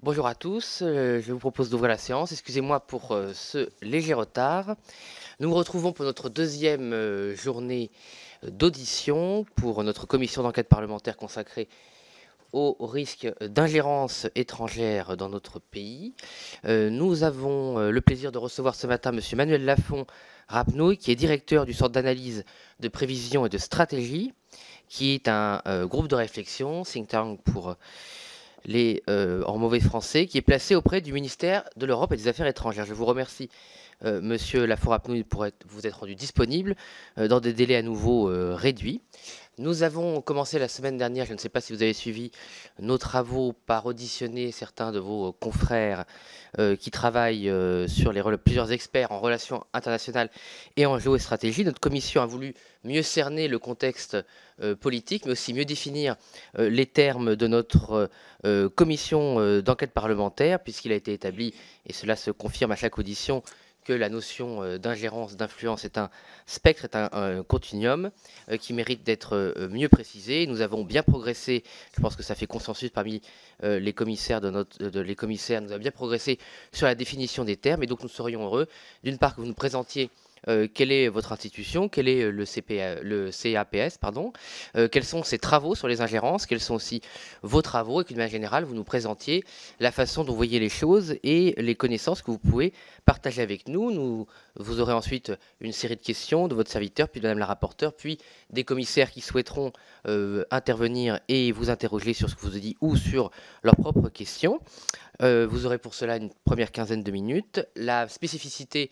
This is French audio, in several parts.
Bonjour à tous, euh, je vous propose d'ouvrir la séance. Excusez-moi pour euh, ce léger retard. Nous nous retrouvons pour notre deuxième euh, journée d'audition pour notre commission d'enquête parlementaire consacrée au risque d'ingérence étrangère dans notre pays. Nous avons le plaisir de recevoir ce matin M. Manuel Lafont Rapnouille, qui est directeur du centre d'analyse de prévision et de stratégie, qui est un groupe de réflexion, think tank pour les, en euh, mauvais français, qui est placé auprès du ministère de l'Europe et des Affaires étrangères. Je vous remercie, euh, monsieur lafour pour vous être rendu disponible euh, dans des délais à nouveau réduits. Nous avons commencé la semaine dernière, je ne sais pas si vous avez suivi nos travaux par auditionner certains de vos euh, confrères euh, qui travaillent euh, sur les plusieurs experts en relations internationales et en géostratégie. Notre commission a voulu mieux cerner le contexte politique, mais aussi mieux définir les termes de notre commission d'enquête parlementaire, puisqu'il a été établi, et cela se confirme à chaque audition, que la notion euh, d'ingérence, d'influence est un spectre, est un, continuum euh, qui mérite d'être euh, mieux précisé. Nous avons bien progressé, je pense que ça fait consensus parmi les commissaires de notre, de les commissaires, nous avons bien progressé sur la définition des termes et donc nous serions heureux d'une part que vous nous présentiez euh, quelle est votre institution, quel est euh, le, CPA, euh, CAPS, quels sont ses travaux sur les ingérences, quels sont aussi vos travaux, et qu'une manière générale, vous nous présentiez la façon dont vous voyez les choses et les connaissances que vous pouvez partager avec nous. nous vous aurez ensuite une série de questions de votre serviteur, puis de Madame la rapporteure, puis des commissaires qui souhaiteront intervenir et vous interroger sur ce que vous avez dit ou sur leurs propres questions. vous aurez pour cela une première quinzaine de minutes. La spécificité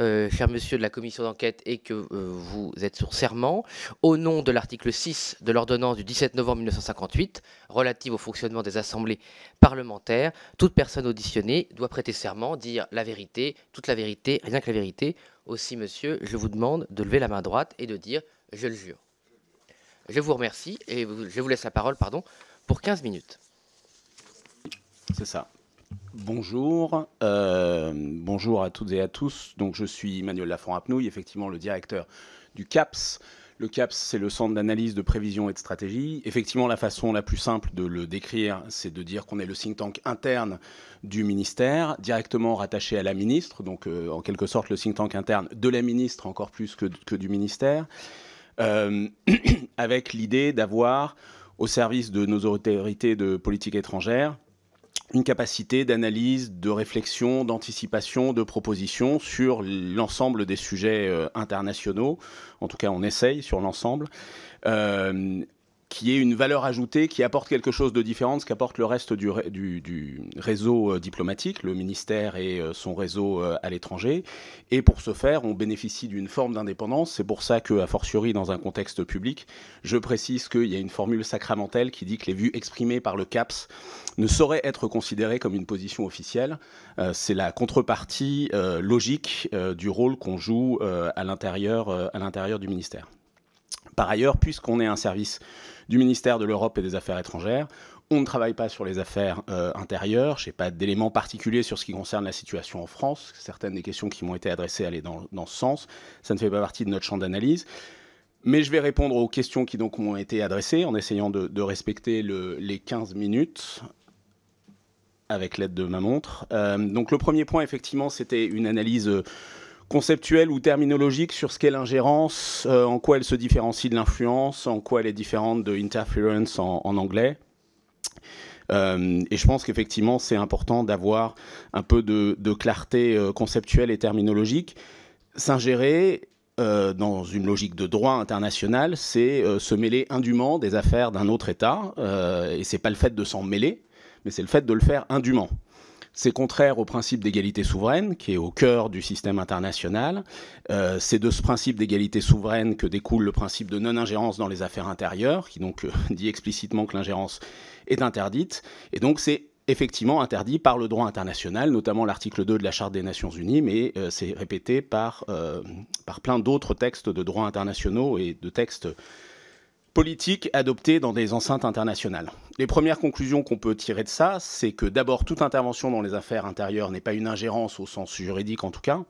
euh, cher monsieur de la commission d'enquête, et que euh, vous êtes sur serment, au nom de l'article 6 de l'ordonnance du 17 novembre 1958 relative au fonctionnement des assemblées parlementaires, toute personne auditionnée doit prêter serment, dire la vérité, toute la vérité, rien que la vérité. Aussi, monsieur, je vous demande de lever la main droite et de dire je le jure. Je vous remercie et je vous laisse la parole, pardon, pour 15 minutes. C'est ça. Bonjour, euh, bonjour à toutes et à tous. Donc je suis Emmanuel Lafont-Apnouille, effectivement le directeur du CAPS. Le CAPS, c'est le centre d'analyse de prévision et de stratégie. Effectivement, la façon la plus simple de le décrire, c'est de dire qu'on est le think tank interne du ministère, directement rattaché à la ministre, donc euh, en quelque sorte le think tank interne de la ministre encore plus que, du ministère, euh, avec l'idée d'avoir au service de nos autorités de politique étrangère une capacité d'analyse, de réflexion, d'anticipation, de proposition sur l'ensemble des sujets euh, internationaux. En tout cas, on essaye sur l'ensemble. Euh, qui est une valeur ajoutée, qui apporte quelque chose de différent de ce qu'apporte le reste du, du, réseau euh, diplomatique, le ministère et euh, son réseau euh, à l'étranger. Et pour ce faire, on bénéficie d'une forme d'indépendance. C'est pour ça que, fortiori, dans un contexte public, je précise qu'il y a une formule sacramentelle qui dit que les vues exprimées par le CAPS ne sauraient être considérées comme une position officielle. C'est la contrepartie logique du rôle qu'on joue à l'intérieur du ministère. Par ailleurs, puisqu'on est un service du ministère de l'Europe et des Affaires étrangères. On ne travaille pas sur les affaires euh, intérieures. Je n'ai pas d'éléments particuliers sur ce qui concerne la situation en France. Certaines des questions qui m'ont été adressées allaient dans, dans ce sens. Ça ne fait pas partie de notre champ d'analyse. Mais je vais répondre aux questions qui donc m'ont été adressées en essayant de, respecter les 15 minutes avec l'aide de ma montre. Euh, donc le premier point, effectivement, c'était une analyse euh, conceptuelle ou terminologique sur ce qu'est l'ingérence, euh, en quoi elle se différencie de l'influence, en quoi elle est différente de interference en, anglais. Euh, et je pense qu'effectivement, c'est important d'avoir un peu de, clarté euh, conceptuelle et terminologique. S'ingérer, dans une logique de droit international, c'est se mêler indûment des affaires d'un autre État, euh, et c'est pas le fait de s'en mêler, mais c'est le fait de le faire indûment. C'est contraire au principe d'égalité souveraine, qui est au cœur du système international. Euh, c'est de ce principe d'égalité souveraine que découle le principe de non-ingérence dans les affaires intérieures, qui donc euh, dit explicitement que l'ingérence est interdite. Et donc c'est effectivement interdit par le droit international, notamment l'article 2 de la Charte des Nations Unies, mais euh, c'est répété par, par plein d'autres textes de droits internationaux et de textes politique adoptée dans des enceintes internationales. Les premières conclusions qu'on peut tirer de ça, c'est que d'abord, toute intervention dans les affaires intérieures n'est pas une ingérence au sens juridique en tout cas,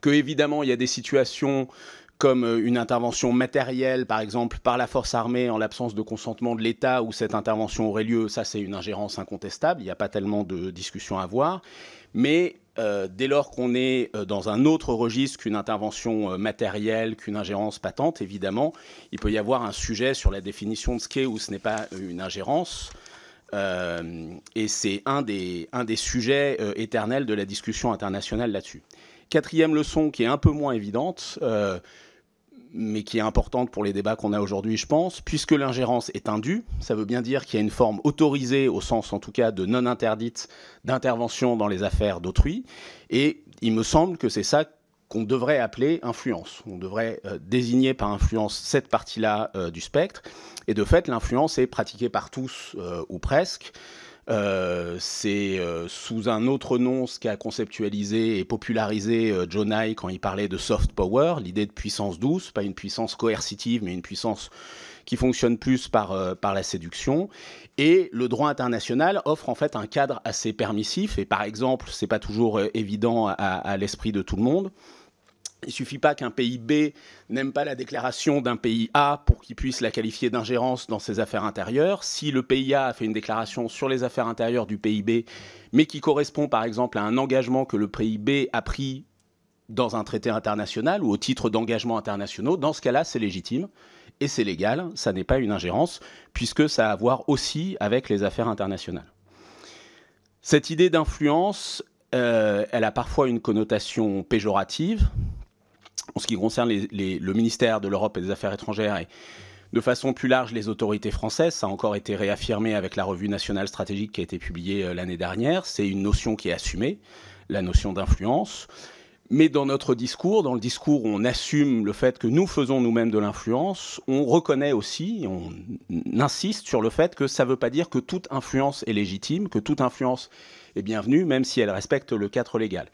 que évidemment, il y a des situations comme euh, une intervention matérielle, par exemple par la force armée en l'absence de consentement de l'État où cette intervention aurait lieu, ça c'est une ingérence incontestable, il n'y a pas tellement de discussion à avoir. Mais euh, dès lors qu'on est euh, dans un autre registre qu'une intervention euh, matérielle, qu'une ingérence patente, évidemment, il peut y avoir un sujet sur la définition de ce qu'est ou ce n'est pas une ingérence. et c'est un des, un des sujets éternels de la discussion internationale là-dessus. Quatrième leçon qui est un peu moins évidente, mais qui est importante pour les débats qu'on a aujourd'hui, je pense, puisque l'ingérence est indue, ça veut bien dire qu'il y a une forme autorisée, au sens en tout cas de non interdite, d'intervention dans les affaires d'autrui, et il me semble que c'est ça qu'on devrait appeler influence. On devrait euh, désigner par influence cette partie-là euh, du spectre, et de fait, l'influence est pratiquée par tous euh, ou presque. Euh, c'est euh, sous un autre nom ce qu'a conceptualisé et popularisé euh, John Nye quand il parlait de soft power, l'idée de puissance douce, pas une puissance coercitive, mais une puissance qui fonctionne plus par, la séduction. Et le droit international offre en fait un cadre assez permissif, et par exemple, c'est pas toujours évident à l'esprit de tout le monde. Il ne suffit pas qu'un pays B n'aime pas la déclaration d'un pays A pour qu'il puisse la qualifier d'ingérence dans ses affaires intérieures. Si le pays A a fait une déclaration sur les affaires intérieures du pays B, mais qui correspond par exemple à un engagement que le pays B a pris dans un traité international ou au titre d'engagements internationaux, dans ce cas-là, c'est légitime et c'est légal, ça n'est pas une ingérence, puisque ça a à voir aussi avec les affaires internationales. Cette idée d'influence, euh, elle a parfois une connotation péjorative, en ce qui concerne le ministère de l'Europe et des Affaires étrangères et de façon plus large les autorités françaises. Ça a encore été réaffirmé avec la revue nationale stratégique qui a été publiée euh, l'année dernière. C'est une notion qui est assumée, la notion d'influence. Mais dans notre discours, dans le discours où on assume le fait que nous faisons nous-mêmes de l'influence, on reconnaît aussi, on insiste sur le fait que ça ne veut pas dire que toute influence est légitime, que toute influence est bienvenue, même si elle respecte le cadre légal.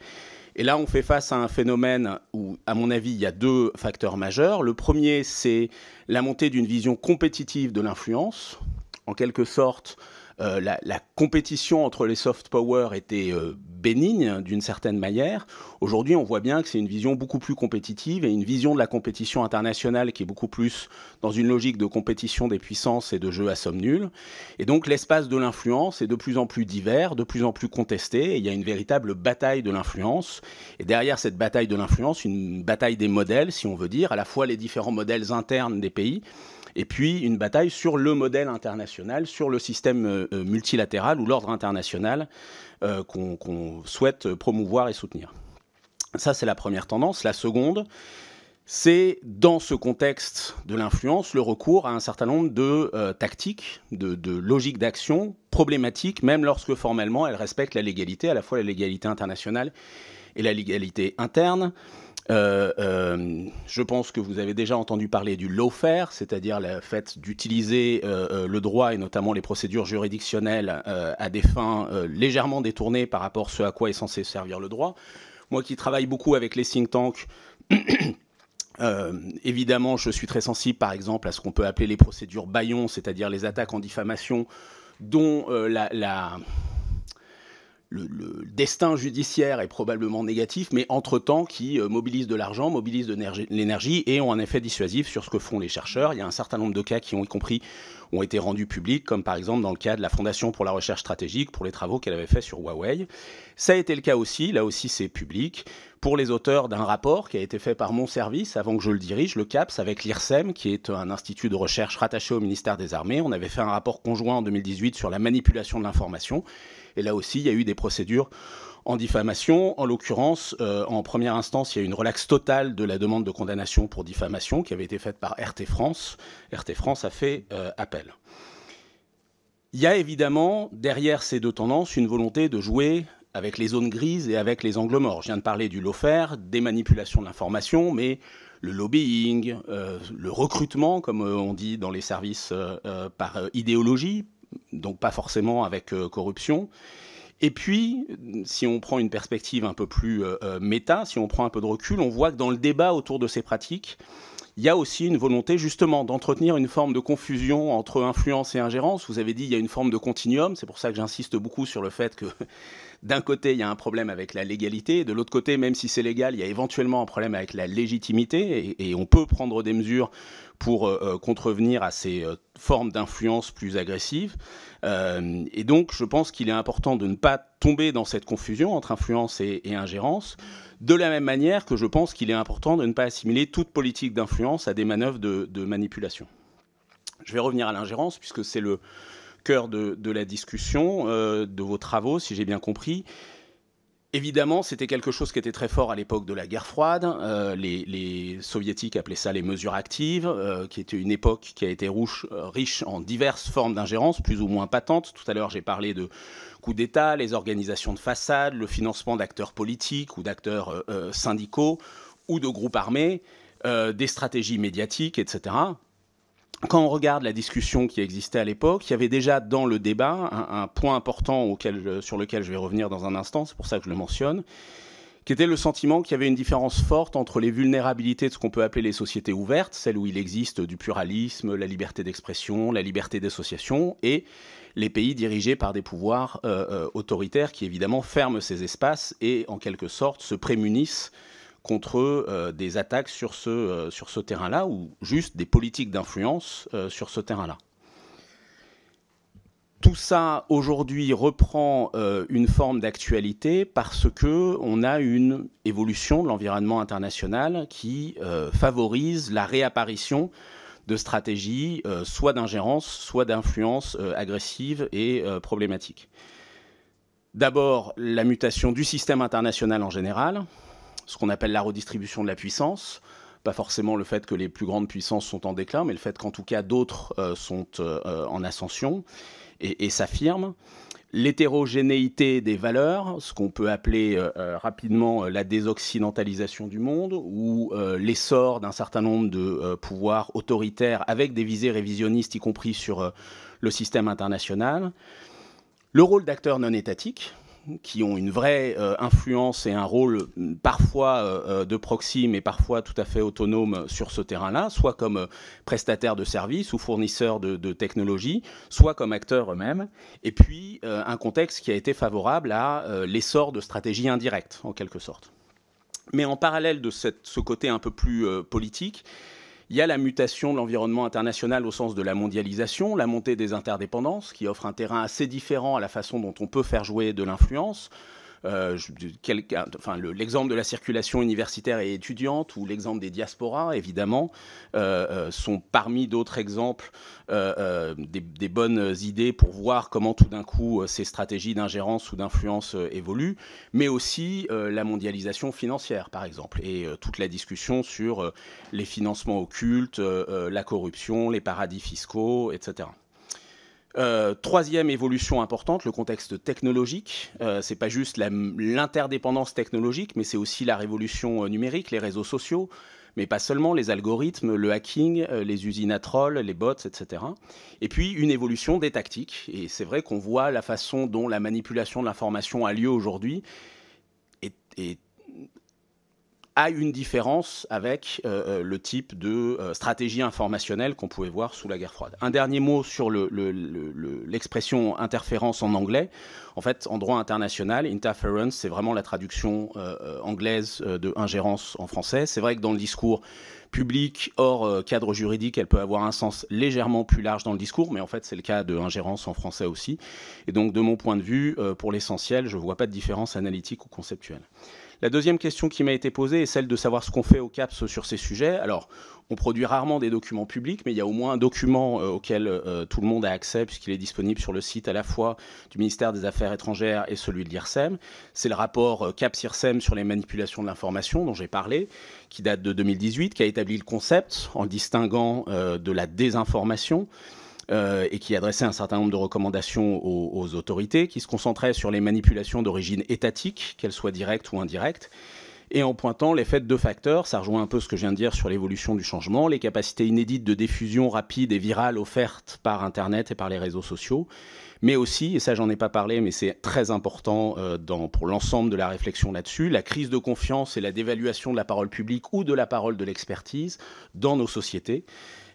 Et là, on fait face à un phénomène où, à mon avis, il y a deux facteurs majeurs. Le premier, c'est la montée d'une vision compétitive de l'influence, en quelque sorte euh, la, compétition entre les soft power était euh, bénigne hein, d'une certaine manière. Aujourd'hui, on voit bien que c'est une vision beaucoup plus compétitive et une vision de la compétition internationale qui est beaucoup plus dans une logique de compétition des puissances et de jeu à somme nulle. Et donc l'espace de l'influence est de plus en plus divers, de plus en plus contesté, il y a une véritable bataille de l'influence. Et derrière cette bataille de l'influence, une bataille des modèles, si on veut dire, à la fois les différents modèles internes des pays, et puis une bataille sur le modèle international, sur le système euh, euh, multilatéral ou l'ordre international euh, qu'on souhaite promouvoir et soutenir. Ça, c'est la première tendance. La seconde, c'est dans ce contexte de l'influence le recours à un certain nombre de tactiques, de logiques d'action problématiques, même lorsque formellement elles respectent la légalité, à la fois la légalité internationale et la légalité interne. Euh, euh, je pense que vous avez déjà entendu parler du lawfare, c'est-à-dire le fait d'utiliser euh, le droit et notamment les procédures juridictionnelles à des fins légèrement détournées par rapport à ce à quoi est censé servir le droit. Moi qui travaille beaucoup avec les think tanks, évidemment, je suis très sensible, par exemple, à ce qu'on peut appeler les procédures Bayon, c'est-à-dire les attaques en diffamation, dont la, le, destin judiciaire est probablement négatif, mais entre-temps qui euh, mobilise de l'argent, mobilise de l'énergie et ont un effet dissuasif sur ce que font les chercheurs. Il y a un certain nombre de cas qui ont, y compris, ont été rendus publics, comme par exemple dans le cas de la Fondation pour la recherche stratégique pour les travaux qu'elle avait fait sur Huawei. Ça a été le cas aussi, là aussi c'est public, pour les auteurs d'un rapport qui a été fait par mon service avant que je le dirige, le CAPS, avec l'IRSEM, qui est un institut de recherche rattaché au ministère des Armées. On avait fait un rapport conjoint en 2018 sur la manipulation de l'information. Et là aussi, il y a eu des procédures en diffamation. En l'occurrence, euh, en première instance, il y a eu une relaxe totale de la demande de condamnation pour diffamation qui avait été faite par RT France. RT France a fait euh, appel. Il y a évidemment, derrière ces deux tendances, une volonté de jouer avec les zones grises et avec les angles morts. Je viens de parler du lawfare, des manipulations de l'information, mais le lobbying, euh, le recrutement, comme on dit dans les services, par idéologie, donc pas forcément avec euh, corruption. Et puis, si on prend une perspective un peu plus euh, euh, méta, si on prend un peu de recul, on voit que dans le débat autour de ces pratiques, il y a aussi une volonté justement d'entretenir une forme de confusion entre influence et ingérence. Vous avez dit il y a une forme de continuum, c'est pour ça que j'insiste beaucoup sur le fait que d'un côté il y a un problème avec la légalité, et de l'autre côté même si c'est légal il y a éventuellement un problème avec la légitimité et, et, on peut prendre des mesures pour euh, euh, contrevenir à ces euh, formes d'influence plus agressives. et donc, je pense qu'il est important de ne pas tomber dans cette confusion entre influence et, ingérence, de la même manière que je pense qu'il est important de ne pas assimiler toute politique d'influence à des manœuvres de, manipulation. Je vais revenir à l'ingérence, puisque c'est le cœur de la discussion, de vos travaux, si j'ai bien compris. Évidemment, c'était quelque chose qui était très fort à l'époque de la guerre froide. Euh, les, soviétiques appelaient ça les mesures actives, euh, qui était une époque qui a été euh, riche en diverses formes d'ingérence, plus ou moins patentes. Tout à l'heure, j'ai parlé de coups d'État, les organisations de façade, le financement d'acteurs politiques ou d'acteurs syndicaux ou de groupes armés, des stratégies médiatiques, etc quand on regarde la discussion qui existait à l'époque, il y avait déjà dans le débat un, point important sur lequel je vais revenir dans un instant, c'est pour ça que je le mentionne, qui était le sentiment qu'il y avait une différence forte entre les vulnérabilités de ce qu'on peut appeler les sociétés ouvertes, celles où il existe du pluralisme, la liberté d'expression, la liberté d'association, et les pays dirigés par des pouvoirs euh, euh, autoritaires qui évidemment ferment ces espaces et en quelque sorte se prémunissent contre euh, des attaques sur ce, euh, sur ce terrain-là ou juste des politiques d'influence euh, sur ce terrain-là tout ça aujourd'hui reprend une forme d'actualité parce qu'on a une évolution de l'environnement international qui favorise la réapparition de stratégies soit d'ingérence, soit d'influence agressive et problématique. D'abord, la mutation du système international en général, ce qu'on appelle la redistribution de la puissance. Pas forcément le fait que les plus grandes puissances sont en déclin, mais le fait qu'en tout cas d'autres euh, sont euh, euh, en ascension et, et s'affirment. L'hétérogénéité des valeurs, ce qu'on peut appeler rapidement la désoccidentalisation du monde, ou l'essor d'un certain nombre de pouvoirs autoritaires avec des visées révisionnistes, y compris sur le système international. Le rôle d'acteurs non étatiques, qui ont une vraie euh, influence et un rôle mm, parfois euh, euh, de proxy, mais parfois tout à fait autonome sur ce terrain-là, soit comme prestataire prestataires de services ou fournisseurs de, technologies, soit comme acteurs eux-mêmes, et puis un contexte qui a été favorable à l'essor de stratégies indirectes, en quelque sorte. Mais en parallèle de ce côté un peu plus politique, il y a la mutation de l'environnement international au sens de la mondialisation, la montée des interdépendances, qui offre un terrain assez différent à la façon dont on peut faire jouer de l'influence. Euh, l'exemple de la circulation universitaire et étudiante ou l'exemple des diasporas, évidemment, euh, euh, sont parmi d'autres exemples des, des, bonnes idées pour voir comment tout d'un coup ces stratégies d'ingérence ou d'influence évoluent, mais aussi la mondialisation financière, par exemple, et toute la discussion sur les financements occultes, la corruption, les paradis fiscaux, etc. Euh, troisième évolution importante, le contexte technologique. Euh, Ce n'est pas juste l'interdépendance technologique, mais c'est aussi la révolution euh, numérique, les réseaux sociaux, mais pas seulement les algorithmes, le hacking, les usines à trolls, les bots, etc. Et puis une évolution des tactiques. Et c'est vrai qu'on voit la façon dont la manipulation de l'information a lieu aujourd'hui a une différence avec euh, euh, le type de euh, stratégie informationnelle qu'on pouvait voir sous la guerre froide. Un dernier mot sur l'expression le, interférence en anglais. En fait, en droit international, interference, c'est vraiment la traduction anglaise de ingérence en français. C'est vrai que dans le discours public, hors cadre juridique, elle peut avoir un sens légèrement plus large dans le discours, mais en fait, c'est le cas de ingérence en français aussi. Et donc, de mon point de vue, pour l'essentiel, je ne vois pas de différence analytique ou conceptuelle. La deuxième question qui m'a été posée est celle de savoir ce qu'on fait au CAPS sur ces sujets. Alors, on produit rarement des documents publics, mais il y a au moins un document euh, auquel euh, tout le monde a accès, puisqu'il est disponible sur le site à la fois du ministère des Affaires étrangères et celui de l'IRSEM. C'est le rapport euh, CAPS-IRSEM sur les manipulations de l'information dont j'ai parlé, qui date de 2018, qui a établi le concept en distinguant de la désinformation. Euh, et qui adressait un certain nombre de recommandations aux, autorités, qui se concentraient sur les manipulations d'origine étatique, qu'elles soient directes ou indirectes, et en pointant l'effet de deux facteurs, ça rejoint un peu ce que je viens de dire sur l'évolution du changement, les capacités inédites de diffusion rapide et virale offertes par Internet et par les réseaux sociaux, mais aussi, et ça j'en ai pas parlé, mais c'est très important euh, pour l'ensemble de la réflexion là-dessus, la crise de confiance et la dévaluation de la parole publique ou de la parole de l'expertise dans nos sociétés.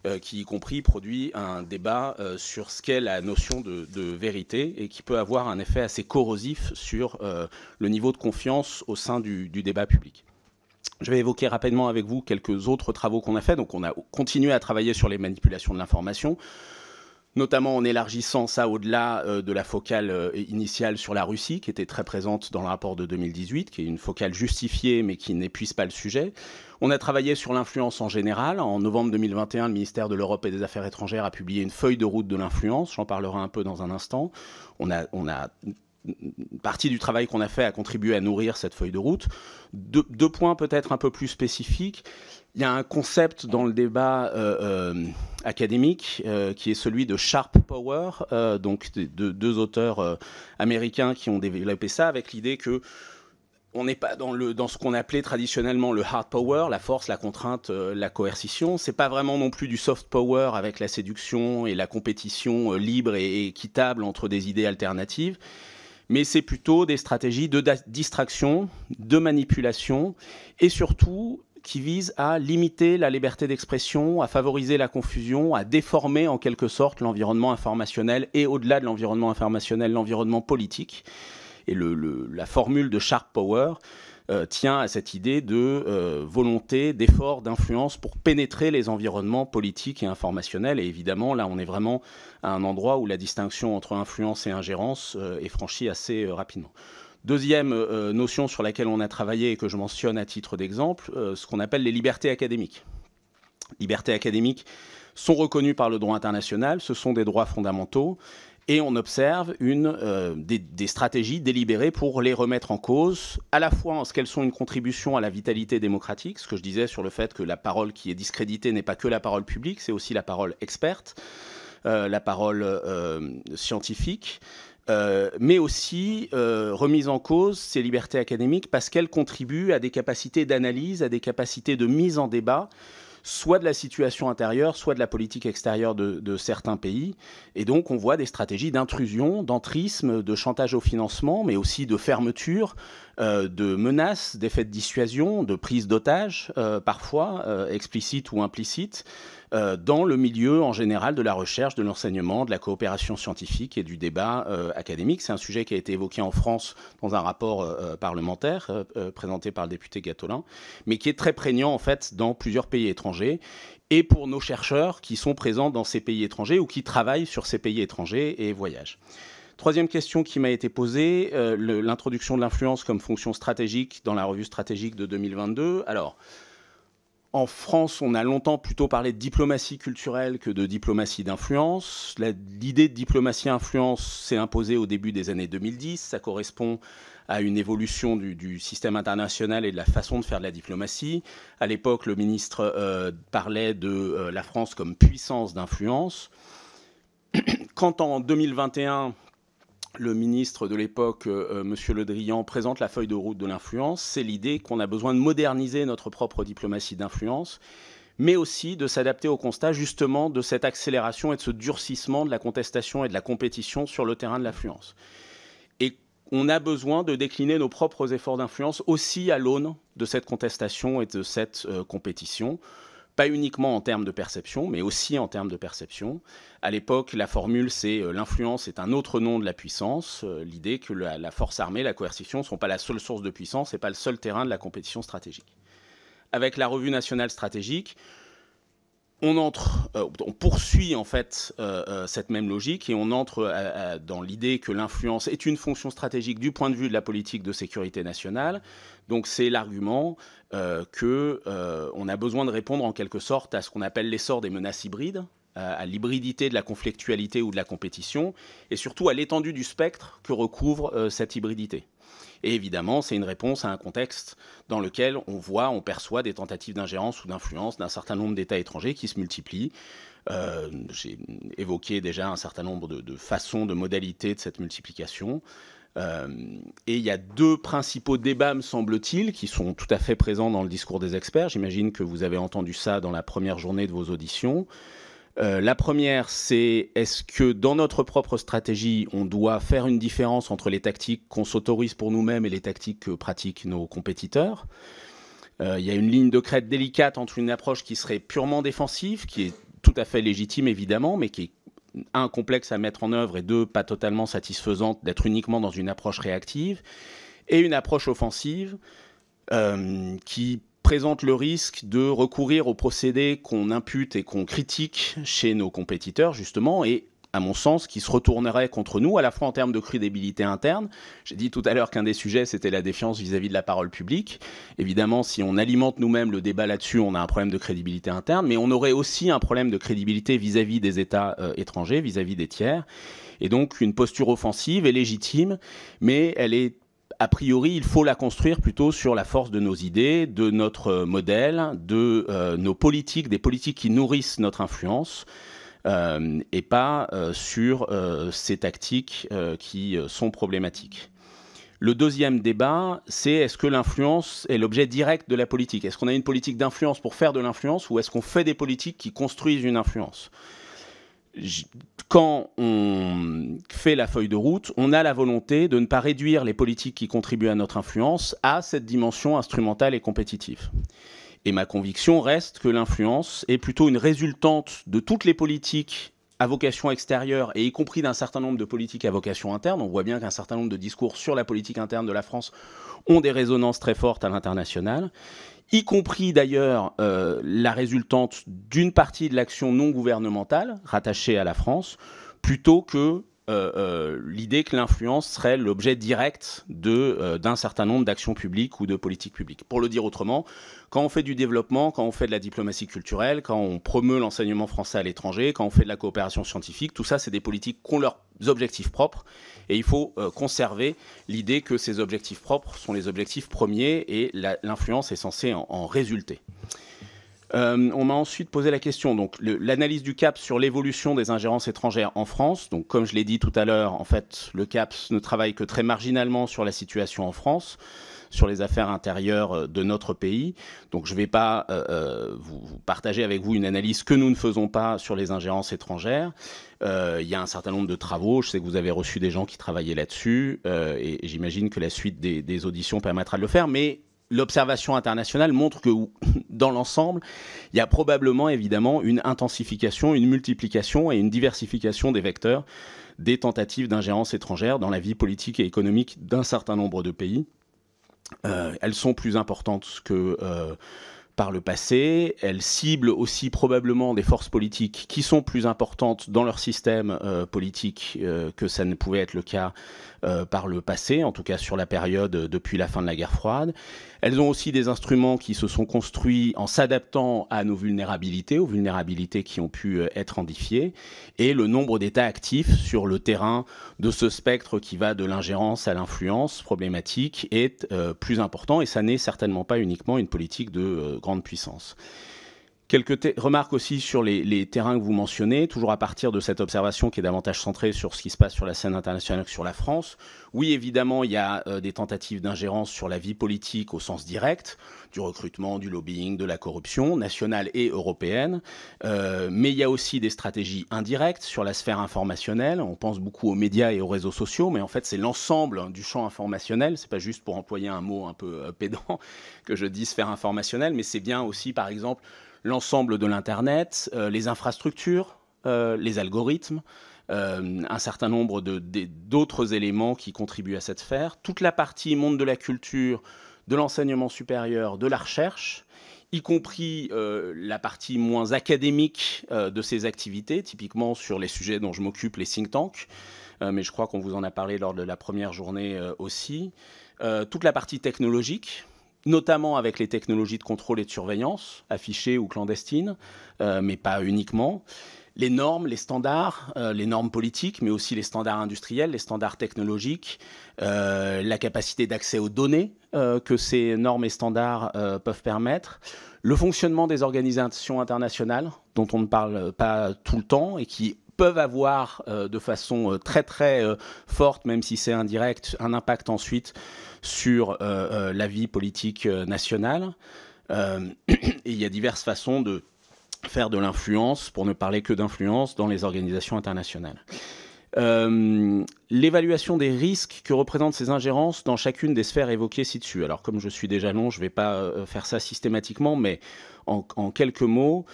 Euh, qui y compris produit un débat euh, sur ce qu'est la notion de, vérité et qui peut avoir un effet assez corrosif sur euh, le niveau de confiance au sein du, du débat public. Je vais évoquer rapidement avec vous quelques autres travaux qu'on a faits. Donc, on a continué à travailler sur les manipulations de l'information notamment en élargissant ça au-delà euh, de la focale euh, initiale sur la Russie, qui était très présente dans le rapport de 2018, qui est une focale justifiée mais qui n'épuise pas le sujet. On a travaillé sur l'influence en général. En novembre 2021, le ministère de l'Europe et des Affaires étrangères a publié une feuille de route de l'influence, j'en parlerai un peu dans un instant. On a, on a partie du travail qu'on a fait a contribué à nourrir cette feuille de route. deux points peut-être un peu plus spécifiques. Il y a un concept dans le débat euh, euh, académique euh, qui est celui de Sharp Power, donc de, deux auteurs américains qui ont développé ça avec l'idée que on n'est pas dans, le, dans ce qu'on appelait traditionnellement le hard power, la force, la contrainte, la coercition. C'est pas vraiment non plus du soft power avec la séduction et la compétition libre et, équitable entre des idées alternatives. Mais c'est plutôt des stratégies de distraction, de manipulation et surtout qui vise à limiter la liberté d'expression, à favoriser la confusion, à déformer en quelque sorte l'environnement informationnel et au-delà de l'environnement informationnel, l'environnement politique. Et la formule de Sharp Power euh, tient à cette idée de euh, volonté, d'effort, d'influence pour pénétrer les environnements politiques et informationnels. Et évidemment, là, on est vraiment à un endroit où la distinction entre influence et ingérence euh, est franchie assez rapidement. Deuxième euh, euh, notion sur laquelle on a travaillé et que je mentionne à titre d'exemple, euh, ce qu'on appelle les libertés académiques. Libertés académiques sont reconnues par le droit international, ce sont des droits fondamentaux, et on observe une, des, stratégies délibérées pour les remettre en cause, à la fois en ce qu'elles sont une contribution à la vitalité démocratique, ce que je disais sur le fait que la parole qui est discréditée n'est pas que la parole publique, c'est aussi la parole experte, la parole scientifique, euh, mais aussi euh, remise en cause ces libertés académiques parce qu'elles contribuent à des capacités d'analyse, à des capacités de mise en débat, soit de la situation intérieure, soit de la politique extérieure de, de certains pays. Et donc on voit des stratégies d'intrusion, d'entrisme, de chantage au financement, mais aussi de fermeture euh, de menaces, d'effets de dissuasion, de prise d'otages, euh, parfois euh, explicites ou implicites, dans le milieu en général de la recherche, de l'enseignement, de la coopération scientifique et du débat académique. C'est un sujet qui a été évoqué en France dans un rapport parlementaire présenté par le député Gatolin, mais qui est très prégnant en fait dans plusieurs pays étrangers et pour nos chercheurs qui sont présents dans ces pays étrangers ou qui travaillent sur ces pays étrangers et voyagent. Troisième question qui m'a été posée, euh, l'introduction de l'influence comme fonction stratégique dans la revue stratégique de 2022. Alors, en France, on a longtemps plutôt parlé de diplomatie culturelle que de diplomatie d'influence. L'idée de diplomatie influence s'est imposée au début des années 2010. Ça correspond à une évolution du, système international et de la façon de faire de la diplomatie. À l'époque, le ministre euh, parlait de euh, la France comme puissance d'influence. Quand en 2021, le ministre de l'époque, M. Euh, euh, Monsieur Le Drian, présente la feuille de route de l'influence, c'est l'idée qu'on a besoin de moderniser notre propre diplomatie d'influence, mais aussi de s'adapter au constat justement de cette accélération et de ce durcissement de la contestation et de la compétition sur le terrain de l'influence. Et on a besoin de décliner nos propres efforts d'influence aussi à l'aune de cette contestation et de cette euh, compétition pas uniquement en termes de perception, mais aussi en termes de perception. À l'époque, la formule, c'est euh, l'influence est un autre nom de la puissance, euh, l'idée que la, la, force armée, la coercition ne sont pas la seule source de puissance et pas le seul terrain de la compétition stratégique. Avec la revue nationale stratégique, euh, on poursuit en fait euh, euh, cette même logique et on entre dans l'idée que l'influence est une fonction stratégique du point de vue de la politique de sécurité nationale. Donc c'est l'argument que on a besoin de répondre en quelque sorte à ce qu'on appelle l'essor des menaces hybrides, à l'hybridité de la conflictualité ou de la compétition, et surtout à l'étendue du spectre que recouvre cette hybridité. Et évidemment, c'est une réponse à un contexte dans lequel on voit, on perçoit des tentatives d'ingérence ou d'influence d'un certain nombre d'États étrangers qui se multiplient. Euh, j'ai évoqué déjà un certain nombre de, façons, de modalités de cette multiplication. Euh, et il y a deux principaux débats, me semble-t-il, qui sont tout à fait présents dans le discours des experts. J'imagine que vous avez entendu ça dans la première journée de vos auditions. Euh, la première, c'est est-ce que dans notre propre stratégie, on doit faire une différence entre les tactiques qu'on s'autorise pour nous-mêmes et les tactiques que pratiquent nos compétiteurs euh, Il y a une ligne de crête délicate entre une approche qui serait purement défensive, qui est tout à fait légitime évidemment, mais qui est un complexe à mettre en œuvre et deux pas totalement satisfaisante d'être uniquement dans une approche réactive et une approche offensive euh, qui présente le risque de recourir aux procédés qu'on impute et qu'on critique chez nos compétiteurs, justement, et à mon sens, qui se retournerait contre nous, à la fois en termes de crédibilité interne. J'ai dit tout à l'heure qu'un des sujets, c'était la défiance vis-à-vis de la parole publique. Évidemment, si on alimente nous-mêmes le débat là-dessus, on a un problème de crédibilité interne, mais on aurait aussi un problème de crédibilité vis-à-vis des États euh, étrangers, vis à -vis des tiers. Et donc, une posture offensive est légitime, mais elle est a priori, il faut la construire plutôt sur la force de nos idées, de notre modèle, de euh, nos politiques, des politiques qui nourrissent notre influence, euh, et pas euh, sur ces tactiques qui sont problématiques. Le deuxième débat, c'est est-ce que l'influence est l'objet direct de la politique Est-ce qu'on a une politique d'influence pour faire de l'influence ou est-ce qu'on fait des politiques qui construisent une influence quand on fait la feuille de route, on a la volonté de ne pas réduire les politiques qui contribuent à notre influence à cette dimension instrumentale et compétitive. Et ma conviction reste que l'influence est plutôt une résultante de toutes les politiques à vocation extérieure et y compris d'un certain nombre de politiques à vocation interne. On voit bien qu'un certain nombre de discours sur la politique interne de la France ont des résonances très fortes à l'international y compris d'ailleurs euh, la résultante d'une partie de l'action non gouvernementale rattachée à la France, plutôt que euh, euh, l'idée que l'influence serait l'objet direct d'un certain nombre d'actions publiques ou de politiques publiques. Pour le dire autrement, quand on fait du développement, quand on fait de la diplomatie culturelle, quand on promeut l'enseignement français à l'étranger, quand on fait de la coopération scientifique, tout ça, c'est des politiques qui ont leurs objectifs propres et il faut euh, conserver l'idée que ces objectifs propres sont les objectifs premiers et l'influence est censée en, résulter. Euh, on m'a ensuite posé la question, donc l'analyse du CAP sur l'évolution des ingérences étrangères en France. Donc, comme je l'ai dit tout à l'heure, en fait, le CAP ne travaille que très marginalement sur la situation en France sur les affaires intérieures euh, de notre pays. Donc je ne vais pas euh, euh, vous, partager avec vous une analyse que nous ne faisons pas sur les ingérences étrangères. il y a un certain nombre de travaux, je sais que vous avez reçu des gens qui travaillaient là-dessus, et, j'imagine que la suite des, des auditions permettra de le faire, mais l'observation internationale montre que dans l'ensemble, il y a probablement évidemment une intensification, une multiplication et une diversification des vecteurs des tentatives d'ingérence étrangère dans la vie politique et économique d'un certain nombre de pays. Euh, elles sont plus importantes que euh, par le passé. Elles ciblent aussi probablement des forces politiques qui sont plus importantes dans leur système euh, politique que ça ne pouvait être le cas euh, par le passé, en tout cas sur la période euh, depuis la fin de la guerre froide. Elles ont aussi des instruments qui se sont construits en s'adaptant à nos vulnérabilités, aux vulnérabilités qui ont pu euh, être identifiées, et le nombre d'États actifs sur le terrain de ce spectre qui va de l'ingérence à l'influence problématique est plus important, et ça n'est certainement pas uniquement une politique de grande puissance. Quelques remarques aussi sur les, terrains que vous mentionnez, toujours à partir de cette observation qui est davantage centrée sur ce qui se passe sur la scène internationale que sur la France. Oui, évidemment, il y a euh, des tentatives d'ingérence sur la vie politique au sens direct, du recrutement, du lobbying, de la corruption, nationale et européenne. Euh, mais il y a aussi des stratégies indirectes sur la sphère informationnelle. On pense beaucoup aux médias et aux réseaux sociaux, mais en fait, c'est l'ensemble du champ informationnel. C'est pas juste pour employer un mot un peu euh, pédant que je dis sphère informationnelle, mais c'est bien aussi, par exemple, l'ensemble de l'Internet, euh, les infrastructures, euh, les algorithmes, euh, un certain nombre d'autres éléments qui contribuent à cette sphère, toute la partie monde de la culture, de l'enseignement supérieur, de la recherche, y compris la partie moins académique de ces activités, typiquement sur les sujets dont je m'occupe, les think tanks, mais je crois qu'on vous en a parlé lors de la première journée aussi, toute la partie technologique, notamment avec les technologies de contrôle et de surveillance, affichées ou clandestines, euh, mais pas uniquement. Les normes, les standards, euh, les normes politiques, mais aussi les standards industriels, les standards technologiques, euh, la capacité d'accès aux données que ces normes et standards peuvent permettre, le fonctionnement des organisations internationales, dont on ne parle pas tout le temps et qui peuvent avoir euh, de façon euh, très très euh, forte, même si c'est indirect, un impact ensuite sur la vie politique nationale. et il y a diverses façons de faire de l'influence, pour ne parler que d'influence, dans les organisations internationales. l'évaluation des risques que représentent ces ingérences dans chacune des sphères évoquées ci-dessus. Alors comme je suis déjà long, je ne vais pas faire ça systématiquement, mais en, en quelques mots,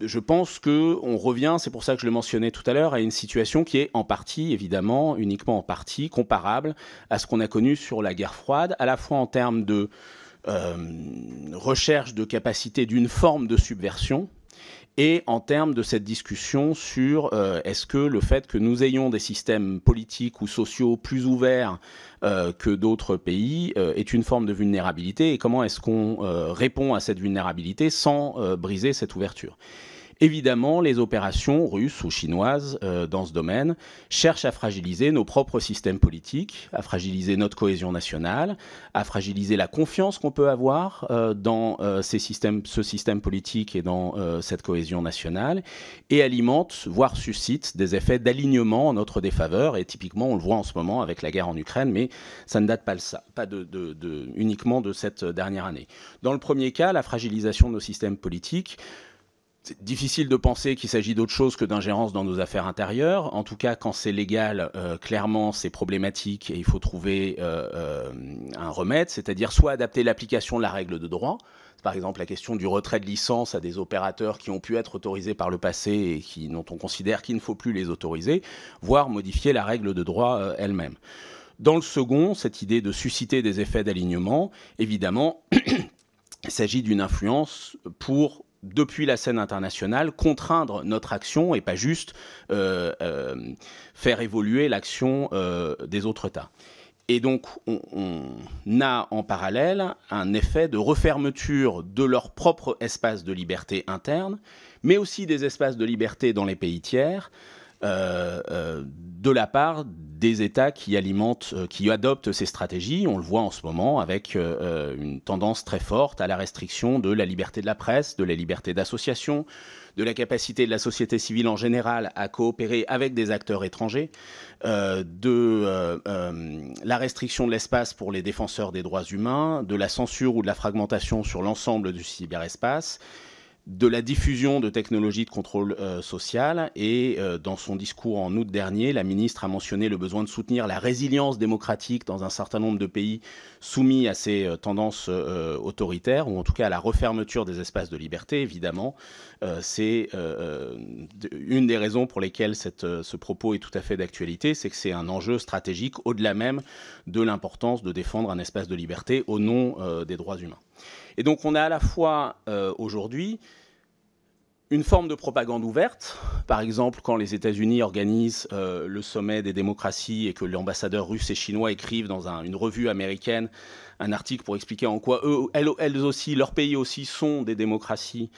je pense qu'on revient, c'est pour ça que je le mentionnais tout à l'heure, à une situation qui est en partie, évidemment, uniquement en partie, comparable à ce qu'on a connu sur la guerre froide, à la fois en termes de euh, recherche de capacité d'une forme de subversion, et en termes de cette discussion sur euh, est-ce que le fait que nous ayons des systèmes politiques ou sociaux plus ouverts euh, que d'autres pays euh, est une forme de vulnérabilité et comment est-ce qu'on répond à cette vulnérabilité sans briser cette ouverture. Évidemment, les opérations russes ou chinoises euh, dans ce domaine cherchent à fragiliser nos propres systèmes politiques, à fragiliser notre cohésion nationale, à fragiliser la confiance qu'on peut avoir euh, dans euh, ce système politique et dans cette cohésion nationale, et alimentent, voire suscitent des effets d'alignement en notre défaveur. Et typiquement, on le voit en ce moment avec la guerre en Ukraine, mais ça ne date pas, uniquement de cette dernière année. Dans le premier cas, la fragilisation de nos systèmes politiques, c'est difficile de penser qu'il s'agit d'autre chose que d'ingérence dans nos affaires intérieures. En tout cas, quand c'est légal, euh, clairement, c'est problématique et il faut trouver euh, euh, un remède, c'est-à-dire soit adapter l'application de la règle de droit, par exemple la question du retrait de licence à des opérateurs qui ont pu être autorisés par le passé et qui, dont on considère qu'il ne faut plus les autoriser, voire modifier la règle de droit elle-même. Dans le second, cette idée de susciter des effets d'alignement, évidemment, il s'agit d'une influence pour depuis la scène internationale, contraindre notre action et pas juste euh, euh, faire évoluer l'action euh, des autres États. Et donc, on, on, a en parallèle un effet de refermeture de leur propre espace de liberté interne, mais aussi des espaces de liberté dans les pays tiers, euh, euh, de la part des États qui alimentent, euh, qui adoptent ces stratégies. On le voit en ce moment avec une tendance très forte à la restriction de la liberté de la presse, de la liberté d'association, de la capacité de la société civile en général à coopérer avec des acteurs étrangers, de la restriction de l'espace pour les défenseurs des droits humains, de la censure ou de la fragmentation sur l'ensemble du cyberespace, de la diffusion de technologies de contrôle euh, social. Et euh, dans son discours en août dernier, la ministre a mentionné le besoin de soutenir la résilience démocratique dans un certain nombre de pays soumis à ces euh, tendances autoritaires, ou en tout cas à la refermeture des espaces de liberté, évidemment, euh, c'est euh, euh, une des raisons pour lesquelles ce propos est tout à fait d'actualité, c'est que c'est un enjeu stratégique au-delà même de l'importance de défendre un espace de liberté au nom des droits humains. Et donc on a à la fois aujourd'hui une forme de propagande ouverte. Par exemple, quand les États-Unis organisent euh, le sommet des démocraties et que l'ambassadeur russe et chinois écrivent dans une revue américaine un article pour expliquer en quoi eux, elles, aussi, leur pays aussi sont des démocraties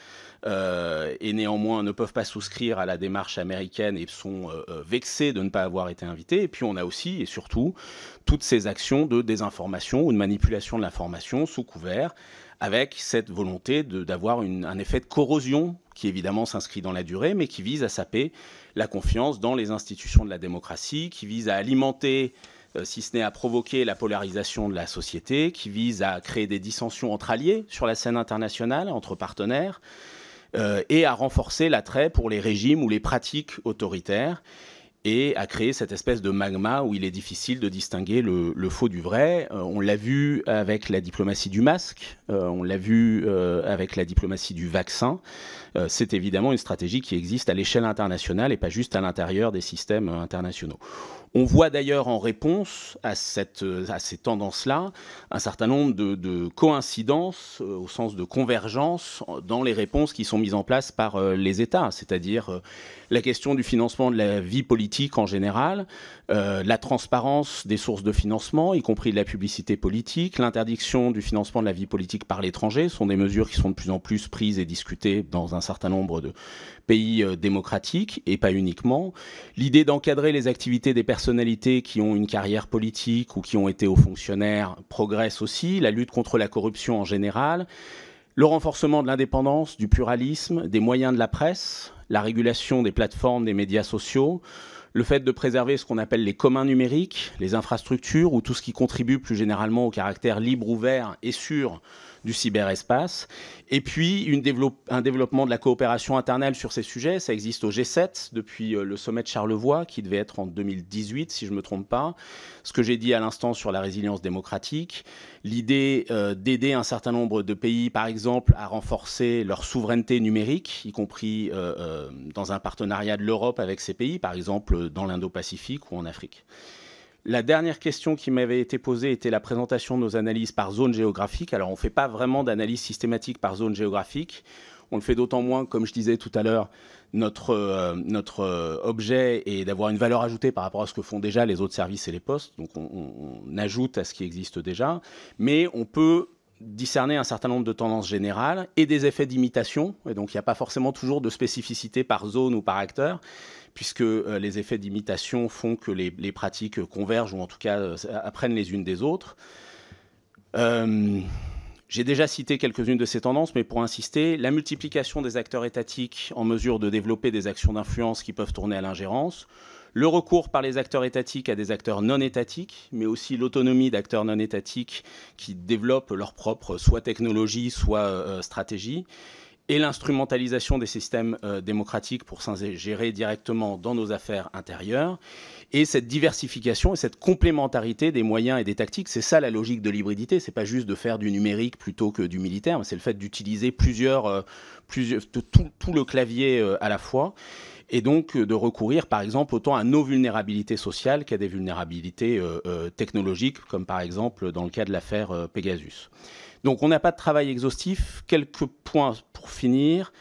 euh, et néanmoins ne peuvent pas souscrire à la démarche américaine et sont euh, vexés de ne pas avoir été invités. Et puis on a aussi et surtout toutes ces actions de désinformation ou de manipulation de l'information sous couvert avec cette volonté d'avoir un effet de corrosion qui évidemment s'inscrit dans la durée, mais qui vise à saper la confiance dans les institutions de la démocratie, qui vise à alimenter, euh, si ce n'est à provoquer, la polarisation de la société, qui vise à créer des dissensions entre alliés sur la scène internationale, entre partenaires, euh, et à renforcer l'attrait pour les régimes ou les pratiques autoritaires et a créé cette espèce de magma où il est difficile de distinguer le, faux du vrai. Euh, on l'a vu avec la diplomatie du masque, euh, on l'a vu euh, avec la diplomatie du vaccin. C'est évidemment une stratégie qui existe à l'échelle internationale et pas juste à l'intérieur des systèmes internationaux. On voit d'ailleurs en réponse à, cette, ces tendances-là un certain nombre de, de, coïncidences euh, au sens de convergence dans les réponses qui sont mises en place par euh, les États, c'est-à-dire euh, la question du financement de la vie politique en général, euh, la transparence des sources de financement, y compris de la publicité politique, l'interdiction du financement de la vie politique par l'étranger, sont des mesures qui sont de plus en plus prises et discutées dans un certain nombre de pays euh, démocratiques, et pas uniquement. L'idée d'encadrer les activités des personnalités qui ont une carrière politique ou qui ont été hauts fonctionnaires progresse aussi, la lutte contre la corruption en général. Le renforcement de l'indépendance, du pluralisme, des moyens de la presse, la régulation des plateformes, des médias sociaux, le fait de préserver ce qu'on appelle les communs numériques, les infrastructures ou tout ce qui contribue plus généralement au caractère libre, ouvert et sûr du cyberespace. Et puis, un développement de la coopération interne sur ces sujets. Ça existe au G7 depuis euh, le sommet de Charlevoix, qui devait être en 2018, si je ne me trompe pas. Ce que j'ai dit à l'instant sur la résilience démocratique, l'idée euh, d'aider un certain nombre de pays, par exemple, à renforcer leur souveraineté numérique, y compris euh, dans un partenariat de l'Europe avec ces pays, par exemple dans l'Indo-Pacifique ou en Afrique. La dernière question qui m'avait été posée était la présentation de nos analyses par zone géographique. Alors, on ne fait pas vraiment d'analyse systématique par zone géographique. On le fait d'autant moins, comme je disais tout à l'heure, notre, euh, notre euh, objet est d'avoir une valeur ajoutée par rapport à ce que font déjà les autres services et les postes. Donc, on ajoute à ce qui existe déjà. Mais on peut discerner un certain nombre de tendances générales et des effets d'imitation. Et donc, il n'y a pas forcément toujours de spécificité par zone ou par acteur puisque euh, les effets d'imitation font que les, pratiques convergent ou en tout cas euh, apprennent les unes des autres. Euh, j'ai déjà cité quelques-unes de ces tendances, mais pour insister, la multiplication des acteurs étatiques en mesure de développer des actions d'influence qui peuvent tourner à l'ingérence, le recours par les acteurs étatiques à des acteurs non étatiques, mais aussi l'autonomie d'acteurs non étatiques qui développent leur propre soit technologie, soit stratégie, et l'instrumentalisation des systèmes euh, démocratiques pour s'ingérer directement dans nos affaires intérieures, et cette diversification et cette complémentarité des moyens et des tactiques. C'est ça la logique de l'hybridité, c'est pas juste de faire du numérique plutôt que du militaire, mais c'est le fait d'utiliser plusieurs, euh, plusieurs tout, le clavier euh, à la fois et donc euh, de recourir par exemple autant à nos vulnérabilités sociales qu'à des vulnérabilités euh, euh, technologiques, comme par exemple dans le cas de l'affaire Pegasus. Donc on n'a pas de travail exhaustif. Quelques points pour finir.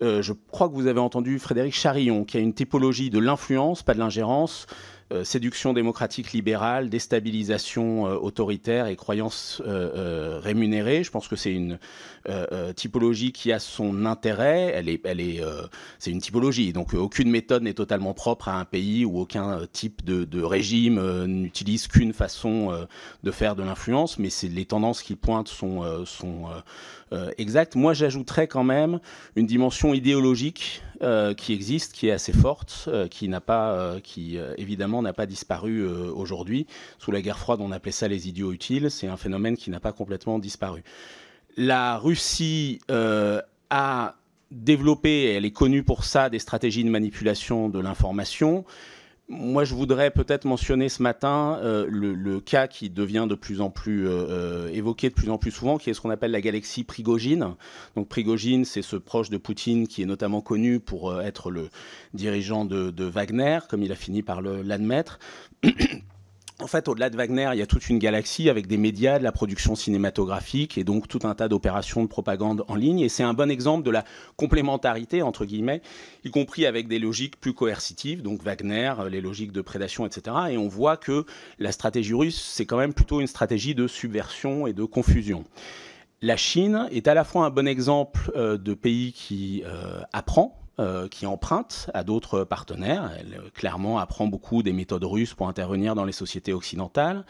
je crois que vous avez entendu Frédéric Charillon, qui a une typologie de l'influence, pas de l'ingérence, euh, séduction démocratique libérale, déstabilisation euh, autoritaire et croyance euh, rémunérée, Je pense que c'est une typologie qui a son intérêt. Elle c'est une typologie. Donc aucune méthode n'est totalement propre à un pays ou aucun type de, régime n'utilise qu'une façon de faire de l'influence. Mais c'est les tendances qui pointe sont, sont exactes. Moi, j'ajouterais quand même une dimension idéologique euh, qui existe, qui est assez forte, euh, qui n'a pas, euh, qui évidemment n'a pas disparu aujourd'hui. Sous la guerre froide, on appelait ça les idiots utiles. C'est un phénomène qui n'a pas complètement disparu. La Russie a développé, elle est connue pour ça, des stratégies de manipulation de l'information. Moi, je voudrais peut-être mentionner ce matin euh, le, cas qui devient de plus en plus euh, euh, évoqué de plus en plus souvent, qui est ce qu'on appelle la galaxie Prigogine. Donc Prigogine, c'est ce proche de Poutine qui est notamment connu pour être le dirigeant de, de, Wagner, comme il a fini par l'admettre. En fait, au-delà de Wagner, il y a toute une galaxie avec des médias, de la production cinématographique et donc tout un tas d'opérations de propagande en ligne. Et c'est un bon exemple de la complémentarité, entre guillemets, y compris avec des logiques plus coercitives, donc Wagner, euh, les logiques de prédation, etc. Et on voit que la stratégie russe, c'est quand même plutôt une stratégie de subversion et de confusion. La Chine est à la fois un bon exemple euh, de pays qui euh, apprend euh, qui emprunte à d'autres partenaires. Elle, euh, clairement, apprend beaucoup des méthodes russes pour intervenir dans les sociétés occidentales.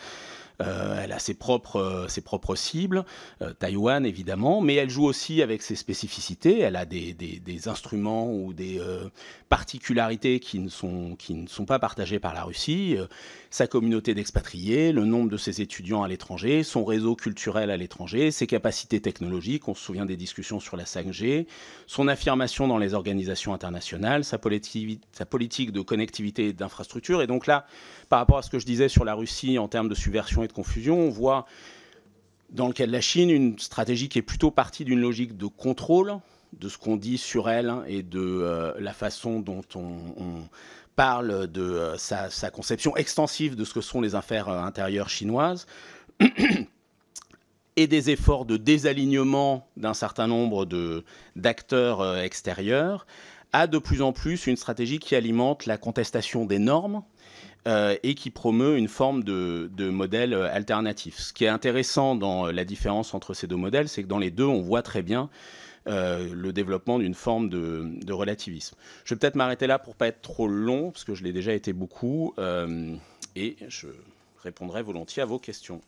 Euh, elle a ses propres, euh, ses propres cibles, euh, Taïwan évidemment, mais elle joue aussi avec ses spécificités. Elle a des, instruments ou des particularités qui ne, sont, qui ne sont pas partagées par la Russie, sa communauté d'expatriés, le nombre de ses étudiants à l'étranger, son réseau culturel à l'étranger, ses capacités technologiques, on se souvient des discussions sur la 5G, son affirmation dans les organisations internationales, sa, sa politique de connectivité et d'infrastructure. Et donc là, par rapport à ce que je disais sur la Russie en termes de subversion de confusion. On voit, dans le cas de la Chine, une stratégie qui est plutôt partie d'une logique de contrôle de ce qu'on dit sur elle hein, et de euh, la façon dont on, parle de euh, sa, conception extensive de ce que sont les affaires euh, intérieures chinoises. et des efforts de désalignement d'un certain nombre d'acteurs extérieurs, à de plus en plus une stratégie qui alimente la contestation des normes, euh, et qui promeut une forme de, modèle euh, alternatif. Ce qui est intéressant dans euh, la différence entre ces deux modèles, c'est que dans les deux, on voit très bien le développement d'une forme de, relativisme. Je vais peut-être m'arrêter là pour pas être trop long, parce que je l'ai déjà été beaucoup, et je répondrai volontiers à vos questions.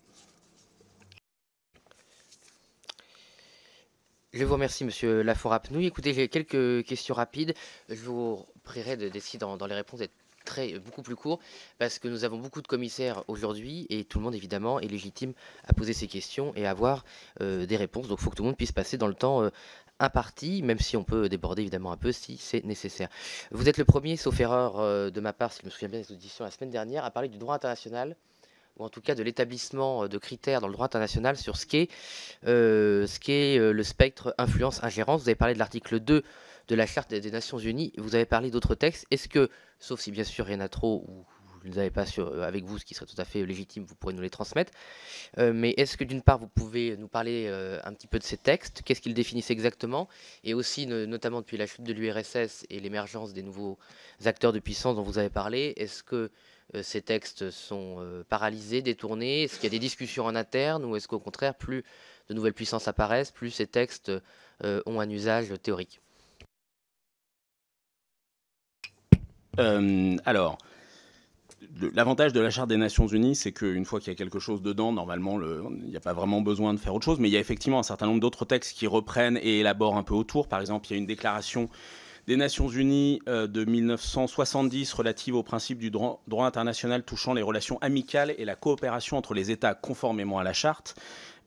Je vous remercie, Monsieur Laforapnou. Écoutez, j'ai quelques questions rapides. Je vous prierai de, décider dans les réponses d'être très, euh, beaucoup plus court, parce que nous avons beaucoup de commissaires aujourd'hui, et tout le monde, évidemment, est légitime à poser ses questions et avoir euh, des réponses. Donc il faut que tout le monde puisse passer dans le temps euh, imparti, même si on peut déborder évidemment un peu si c'est nécessaire. Vous êtes le premier, sauf erreur de ma part, si je me souviens bien des auditions la semaine dernière, à parler du droit international ou en tout cas de l'établissement de critères dans le droit international sur ce qu'est ce qu le spectre influence-ingérence. Vous avez parlé de l'article 2 de la Charte des Nations Unies. Vous avez parlé d'autres textes. Est-ce que, sauf si bien sûr il y trop ou vous ne les avez pas euh, avec vous, ce qui serait tout à fait légitime, vous pourrez nous les transmettre, euh, mais est-ce que d'une part vous pouvez nous parler euh, un petit peu de ces textes, qu'est-ce qu'ils définissent exactement, et aussi notamment depuis la chute de l'URSS et l'émergence des nouveaux acteurs de puissance dont vous avez parlé, est-ce que ces textes sont paralysés, détournés Est-ce qu'il y a des discussions en interne ou est-ce qu'au contraire, plus de nouvelles puissances apparaissent, plus ces textes ont un usage théorique Euh, alors, L'avantage de la Charte des Nations Unies, c'est qu'une fois qu'il y a quelque chose dedans, normalement, il n'y a pas vraiment besoin de faire autre chose. Mais il y a effectivement un certain nombre d'autres textes qui reprennent et élaborent un peu autour. Par exemple, il y a une déclaration des Nations Unies euh, de 1970 relative au principe du droit international touchant les relations amicales et la coopération entre les États conformément à la Charte.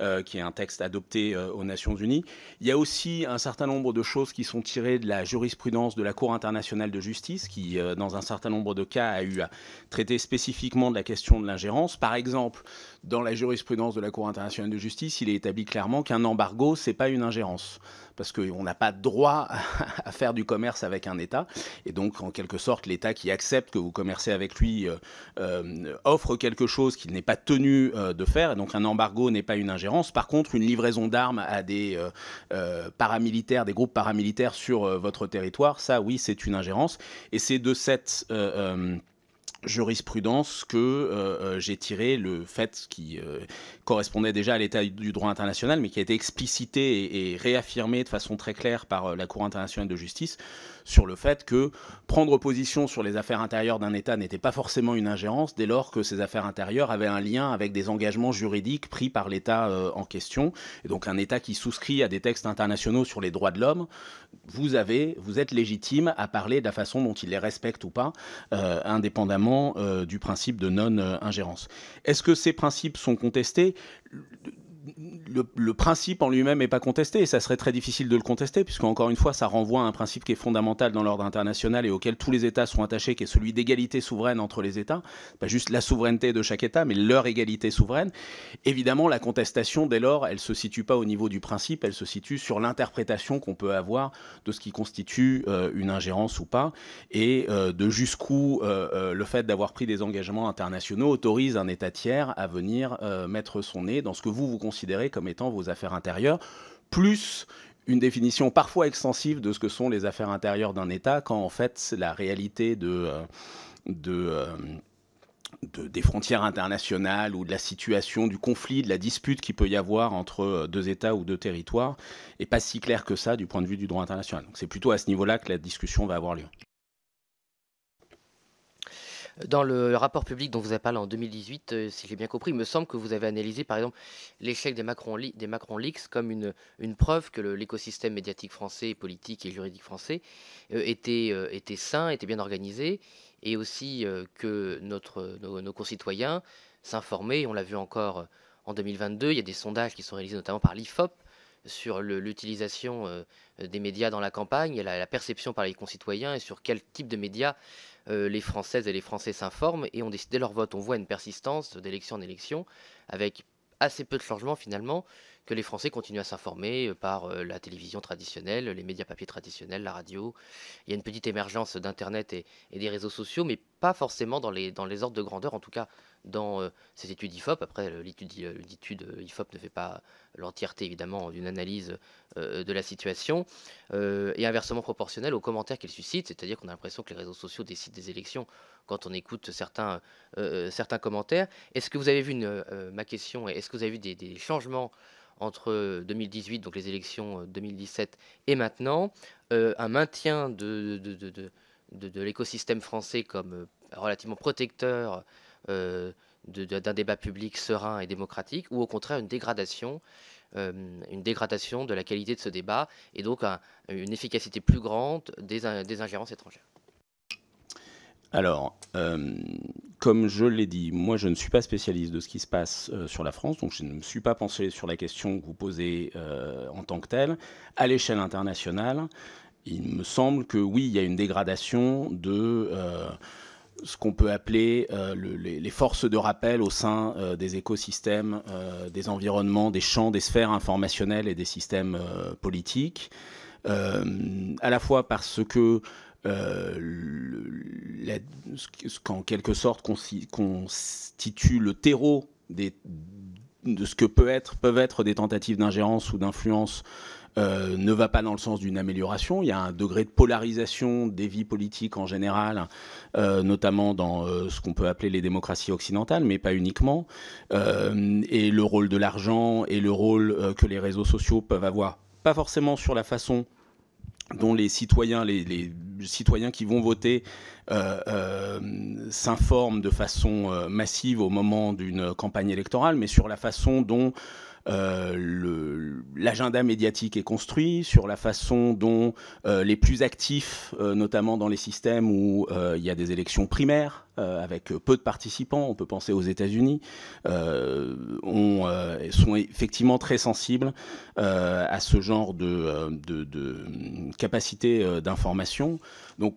Euh, qui est un texte adopté euh, aux Nations Unies. Il y a aussi un certain nombre de choses qui sont tirées de la jurisprudence de la Cour internationale de justice, qui, euh, dans un certain nombre de cas, a eu à traiter spécifiquement de la question de l'ingérence. Par exemple, dans la jurisprudence de la Cour internationale de justice, il est établi clairement qu'un embargo, c'est pas une ingérence, parce qu'on n'a pas droit à faire du commerce avec un État, et donc en quelque sorte, l'État qui accepte que vous commercez avec lui euh, euh, offre quelque chose qu'il n'est pas tenu euh, de faire, et donc un embargo n'est pas une ingérence. Par contre, une livraison d'armes à des paramilitaires, des groupes paramilitaires sur votre territoire, ça, oui, c'est une ingérence, et c'est de cette jurisprudence que euh, euh, j'ai tiré le fait qui euh, correspondait déjà à l'état du droit international, mais qui a été explicité et réaffirmé de façon très claire par la Cour internationale de justice, sur le fait que prendre position sur les affaires intérieures d'un État n'était pas forcément une ingérence dès lors que ces affaires intérieures avaient un lien avec des engagements juridiques pris par l'État euh, en question. Et donc un État qui souscrit à des textes internationaux sur les droits de l'homme, vous, avez, vous êtes légitime à parler de la façon dont il les respecte ou pas, euh, indépendamment euh, du principe de non-ingérence. Est-ce que ces principes sont contestés le, principe en lui-même n'est pas contesté, et ça serait très difficile de le contester, puisque encore une fois, ça renvoie à un principe qui est fondamental dans l'ordre international et auquel tous les États sont attachés, qui est celui d'égalité souveraine entre les États. Pas juste la souveraineté de chaque État, mais leur égalité souveraine. Évidemment, la contestation, dès lors, elle ne se situe pas au niveau du principe, elle se situe sur l'interprétation qu'on peut avoir de ce qui constitue euh, une ingérence ou pas, et euh, de jusqu'où euh, le fait d'avoir pris des engagements internationaux autorise un État tiers à venir mettre son nez dans ce que vous vous considérer comme étant vos affaires intérieures, plus une définition parfois extensive de ce que sont les affaires intérieures d'un État, quand en fait la réalité euh, euh, de, des frontières internationales ou de la situation, du conflit, de la dispute qu'il peut y avoir entre euh, deux États ou deux territoires, n'est pas si claire que ça du point de vue du droit international. Donc c'est plutôt à ce niveau-là que la discussion va avoir lieu. Dans le rapport public dont vous avez parlé en 2018, euh, si j'ai bien compris, il me semble que vous avez analysé par exemple l'échec des Macron, des Leaks comme une, preuve que l'écosystème médiatique français, politique et juridique français euh, euh, était, sain, était bien organisé, et aussi que notre, nos, concitoyens s'informaient, on l'a vu encore en 2022, il y a des sondages qui sont réalisés notamment par l'IFOP sur l'utilisation des médias dans la campagne, la perception par les concitoyens et sur quel type de médias euh, les Françaises et les Français s'informent et ont décidé leur vote. On voit une persistance d'élection en élection avec assez peu de changements finalement, que les Français continuent à s'informer euh, par euh, la télévision traditionnelle, les médias papier traditionnels, la radio. Il y a une petite émergence d'Internet et, des réseaux sociaux, mais pas forcément dans les ordres de grandeur, en tout cas dans ces euh, études IFOP. Après, l'étude euh, euh, IFOP ne fait pas l'entièreté, évidemment, d'une analyse de la situation, et inversement proportionnel aux commentaires qu'elle suscite, c'est-à-dire qu'on a l'impression que les réseaux sociaux décident des élections quand on écoute certains, certains commentaires. Est-ce que vous avez vu, une, ma question, est-ce que vous avez vu des, changements entre 2018, donc les élections 2017, et maintenant, un maintien de, de, de l'écosystème français comme relativement protecteur euh, d'un débat public serein et démocratique, ou au contraire une dégradation, euh, une dégradation de la qualité de ce débat, et donc une efficacité plus grande des, ingérences étrangères. Alors, euh, comme je l'ai dit, moi je ne suis pas spécialiste de ce qui se passe sur la France, donc je ne me suis pas penché sur la question que vous posez en tant que telle. À l'échelle internationale, il me semble que oui, il y a une dégradation de ce qu'on peut appeler euh, les, forces de rappel au sein euh, des écosystèmes, euh, des environnements, des champs, des sphères informationnelles et des systèmes politiques, à la fois parce que ce qu'en quelque sorte constitue le terreau de ce que peut être, peuvent être des tentatives d'ingérence ou d'influence euh, ne va pas dans le sens d'une amélioration. Il y a un degré de polarisation des vies politiques en général, euh, notamment dans euh, ce qu'on peut appeler les démocraties occidentales, mais pas uniquement. et le rôle de l'argent et le rôle que les réseaux sociaux peuvent avoir, pas forcément sur la façon dont les citoyens, les, citoyens qui vont voter s'informent de façon massive au moment d'une campagne électorale, mais sur la façon dont euh, l'agenda médiatique est construit, sur la façon dont euh, les plus actifs, euh, notamment dans les systèmes où il y a des élections primaires, avec peu de participants, on peut penser aux États-Unis, sont effectivement très sensibles à ce genre de, de, de capacité d'information. Donc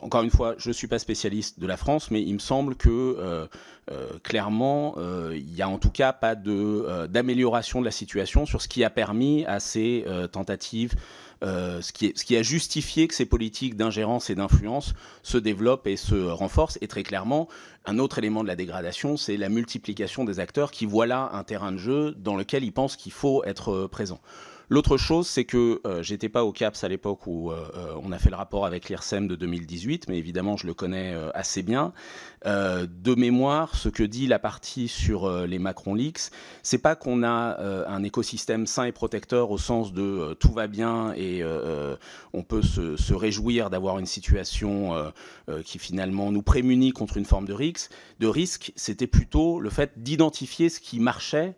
encore une fois, je ne suis pas spécialiste de la France, mais il me semble que euh, euh, clairement, euh, il n'y a en tout cas pas d'amélioration de, la situation sur ce qui a permis à ces tentatives, ce qui, ce, qui a justifié que ces politiques d'ingérence et d'influence se développent et se renforcent. Et très clairement, un autre élément de la dégradation, c'est la multiplication des acteurs qui voient là un terrain de jeu dans lequel ils pensent qu'il faut être présent. L'autre chose, c'est que je euh, j'étais pas au CAPS à l'époque où euh, euh, on a fait le rapport avec l'IRSEM de 2018, mais évidemment, je le connais assez bien. de mémoire, ce que dit la partie sur les Macron Leaks, c'est pas qu'on a un écosystème sain et protecteur au sens de tout va bien et on peut se, se réjouir d'avoir une situation qui finalement nous prémunit contre une forme de risque. De risque, c'était plutôt le fait d'identifier ce qui marchait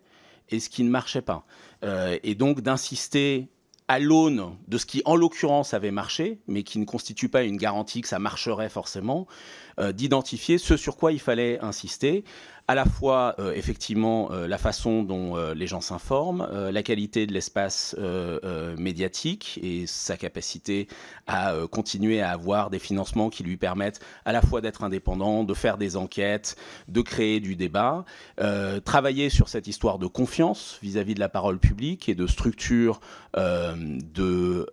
et ce qui ne marchait pas. Euh, et donc d'insister à l'aune de ce qui, en l'occurrence, avait marché, mais qui ne constitue pas une garantie que ça marcherait forcément, euh, d'identifier ce sur quoi il fallait insister, à la fois euh, effectivement euh, la façon dont euh, les gens s'informent, la qualité de l'espace médiatique et sa capacité à continuer à avoir des financements qui lui permettent à la fois d'être indépendant, de faire des enquêtes, de créer du débat, travailler sur cette histoire de confiance vis-à-vis de la parole publique et de structure du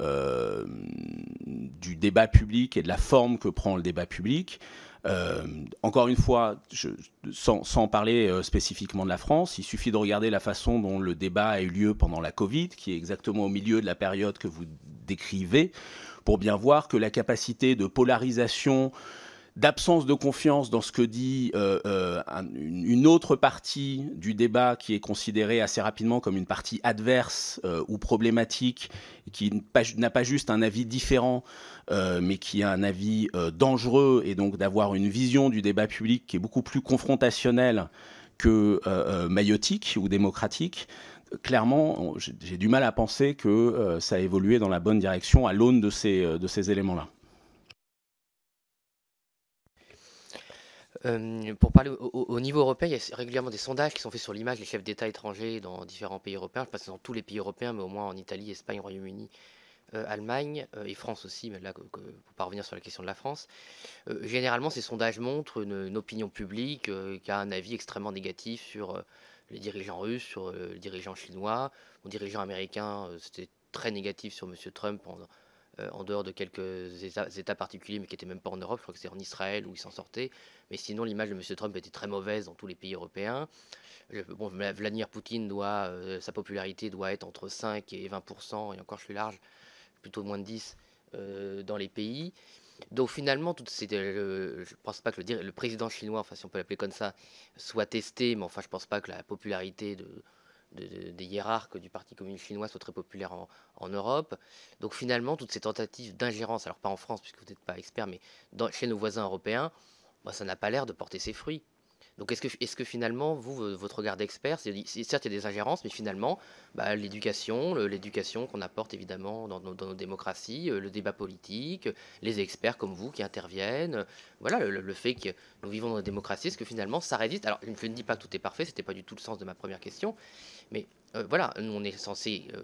débat public et de la forme que prend le débat public. Euh, encore une fois, sans, parler euh, spécifiquement de la France, il suffit de regarder la façon dont le débat a eu lieu pendant la Covid, qui est exactement au milieu de la période que vous décrivez, pour bien voir que la capacité de polarisation d'absence de confiance dans ce que dit euh, euh, une autre partie du débat qui est considérée assez rapidement comme une partie adverse euh, ou problématique, qui n'a pas juste un avis différent, mais qui a un avis dangereux, et donc d'avoir une vision du débat public qui est beaucoup plus confrontationnelle que maïotique ou démocratique, clairement, j'ai du mal à penser que ça a évolué dans la bonne direction à l'aune de ces, de ces éléments-là. Euh, pour parler au, niveau européen, il y a régulièrement des sondages qui sont faits sur l'image des chefs d'État étrangers dans différents pays européens. Je pense dans tous les pays européens, mais au moins en Italie, Espagne, Royaume-Uni, euh, Allemagne euh, et France aussi, mais là, pour pas revenir sur la question de la France. généralement, ces sondages montrent une, opinion publique qui a un avis extrêmement négatif sur les dirigeants russes, sur les dirigeants chinois. les dirigeants américains. c'était très négatif sur M. Trump pendant euh, en dehors de quelques états, particuliers, mais qui n'étaient même pas en Europe, je crois que c'est en Israël où ils s'en sortaient. Mais sinon, l'image de M. Trump était très mauvaise dans tous les pays européens. bon, Vladimir Poutine doit, euh, sa popularité doit être entre 5 et 20 et encore je suis large, plutôt moins de 10 euh, dans les pays. Donc finalement, je ne pense pas que le, le, président chinois, enfin si on peut l'appeler comme ça, soit testé, mais enfin je ne pense pas que la popularité de, des hiérarques du Parti communiste chinois sont très populaires en, Europe. Donc finalement, toutes ces tentatives d'ingérence, alors pas en France puisque vous n'êtes pas expert, mais chez nos voisins européens, bah, ça n'a pas l'air de porter ses fruits. Donc est-ce que, finalement, vous, votre regard d'expert, certes il y a des ingérences, mais finalement, bah, l'éducation, l'éducation qu'on apporte évidemment dans nos, démocraties, euh, le débat politique, les experts comme vous qui interviennent, voilà, le, fait que nous vivons dans une démocratie est-ce que finalement ça résiste Alors je ne dis pas que tout est parfait, c'était pas du tout le sens de ma première question, mais euh, voilà, nous, on est censé euh,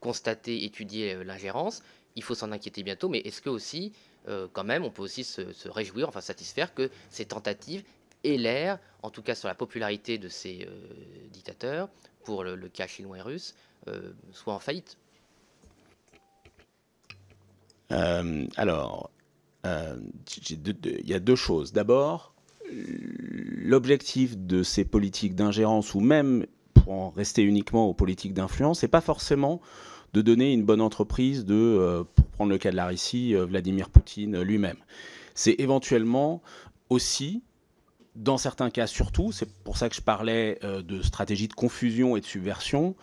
constater, étudier euh, l'ingérence. Il faut s'en inquiéter bientôt, mais est-ce que aussi, quand même, on peut aussi se, réjouir, enfin satisfaire que ces tentatives l'air, en tout cas sur la popularité de ces dictateurs, pour le, cas chinois et russe, soient en faillite Alors, il y a deux choses. D'abord, l'objectif de ces politiques d'ingérence ou même en rester uniquement aux politiques d'influence, et pas forcément de donner une bonne entreprise de, euh, pour prendre le cas de la Russie, euh, Vladimir Poutine lui-même. C'est éventuellement aussi, dans certains cas surtout, c'est pour ça que je parlais euh, de stratégie de confusion et de subversion,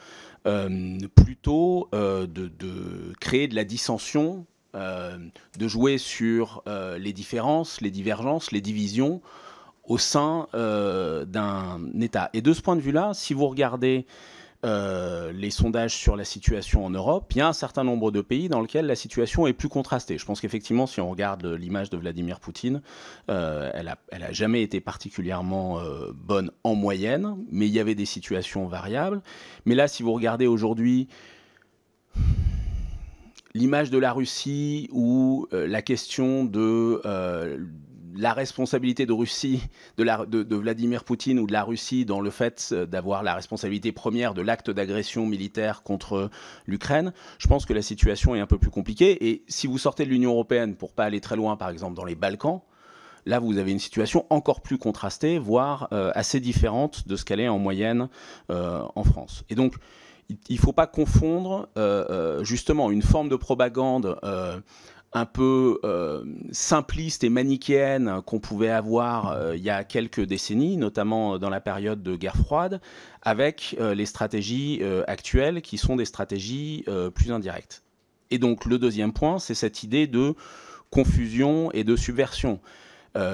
plutôt de, créer de la dissension, de jouer sur les différences, les divergences, les divisions, au sein euh, d'un État. Et de ce point de vue-là, si vous regardez euh, les sondages sur la situation en Europe, il y a un certain nombre de pays dans lesquels la situation est plus contrastée. Je pense qu'effectivement, si on regarde euh, l'image de Vladimir Poutine, elle, n'a elle, a, jamais été particulièrement bonne en moyenne, mais il y avait des situations variables. Mais là, si vous regardez aujourd'hui l'image de la Russie ou la question de la responsabilité de Russie, de, de, Vladimir Poutine ou de la Russie dans le fait euh, d'avoir la responsabilité première de l'acte d'agression militaire contre l'Ukraine, je pense que la situation est un peu plus compliquée. Et si vous sortez de l'Union européenne, pour pas aller très loin, par exemple dans les Balkans, là vous avez une situation encore plus contrastée, voire euh, assez différente de ce qu'elle est en moyenne euh, en France. Et donc il ne faut pas confondre justement une forme de propagande un peu euh, simpliste et manichéenne qu'on pouvait avoir euh, il y a quelques décennies, notamment euh, dans la période de guerre froide, avec les stratégies actuelles qui sont des stratégies plus indirectes. Et donc le deuxième point, c'est cette idée de confusion et de subversion.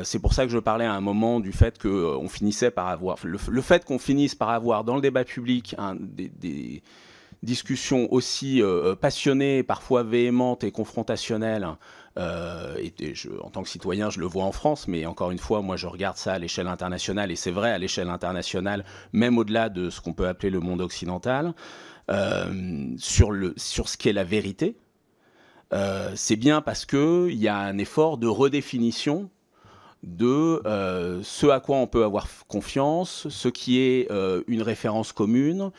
c'est pour ça que je parlais à un moment du fait que finissait par avoir le, fait qu'on finisse par avoir dans le débat public des, discussion aussi euh, euh, passionnée, parfois véhémente et confrontationnelle. Hein, euh, je, en tant que citoyen, je le vois en France, mais encore une fois, moi, je regarde ça à l'échelle internationale, et c'est vrai à l'échelle internationale, même au-delà de ce qu'on peut appeler le monde occidental, sur, le, sur ce qu'est la vérité. c'est bien parce qu'il y a un effort de redéfinition de ce à quoi on peut avoir confiance, ce qui est une référence commune,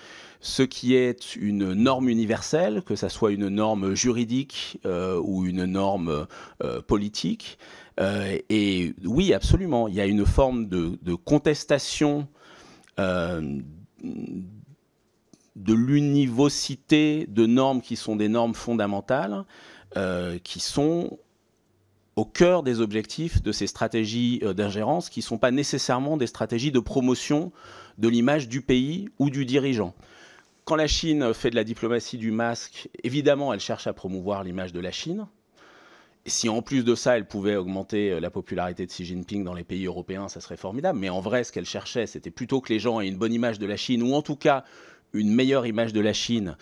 ce qui est une norme universelle, que ce soit une norme juridique euh, ou une norme euh, politique. Euh, et oui, absolument, il y a une forme de, de contestation de l'univocité de normes qui sont des normes fondamentales, qui sont au cœur des objectifs de ces stratégies d'ingérence qui ne sont pas nécessairement des stratégies de promotion de l'image du pays ou du dirigeant. Quand la Chine fait de la diplomatie du masque, évidemment, elle cherche à promouvoir l'image de la Chine. Et si en plus de ça, elle pouvait augmenter euh, la popularité de Xi Jinping dans les pays européens, ça serait formidable. Mais en vrai, ce qu'elle cherchait, c'était plutôt que les gens aient une bonne image de la Chine, ou en tout cas une meilleure image de la Chine,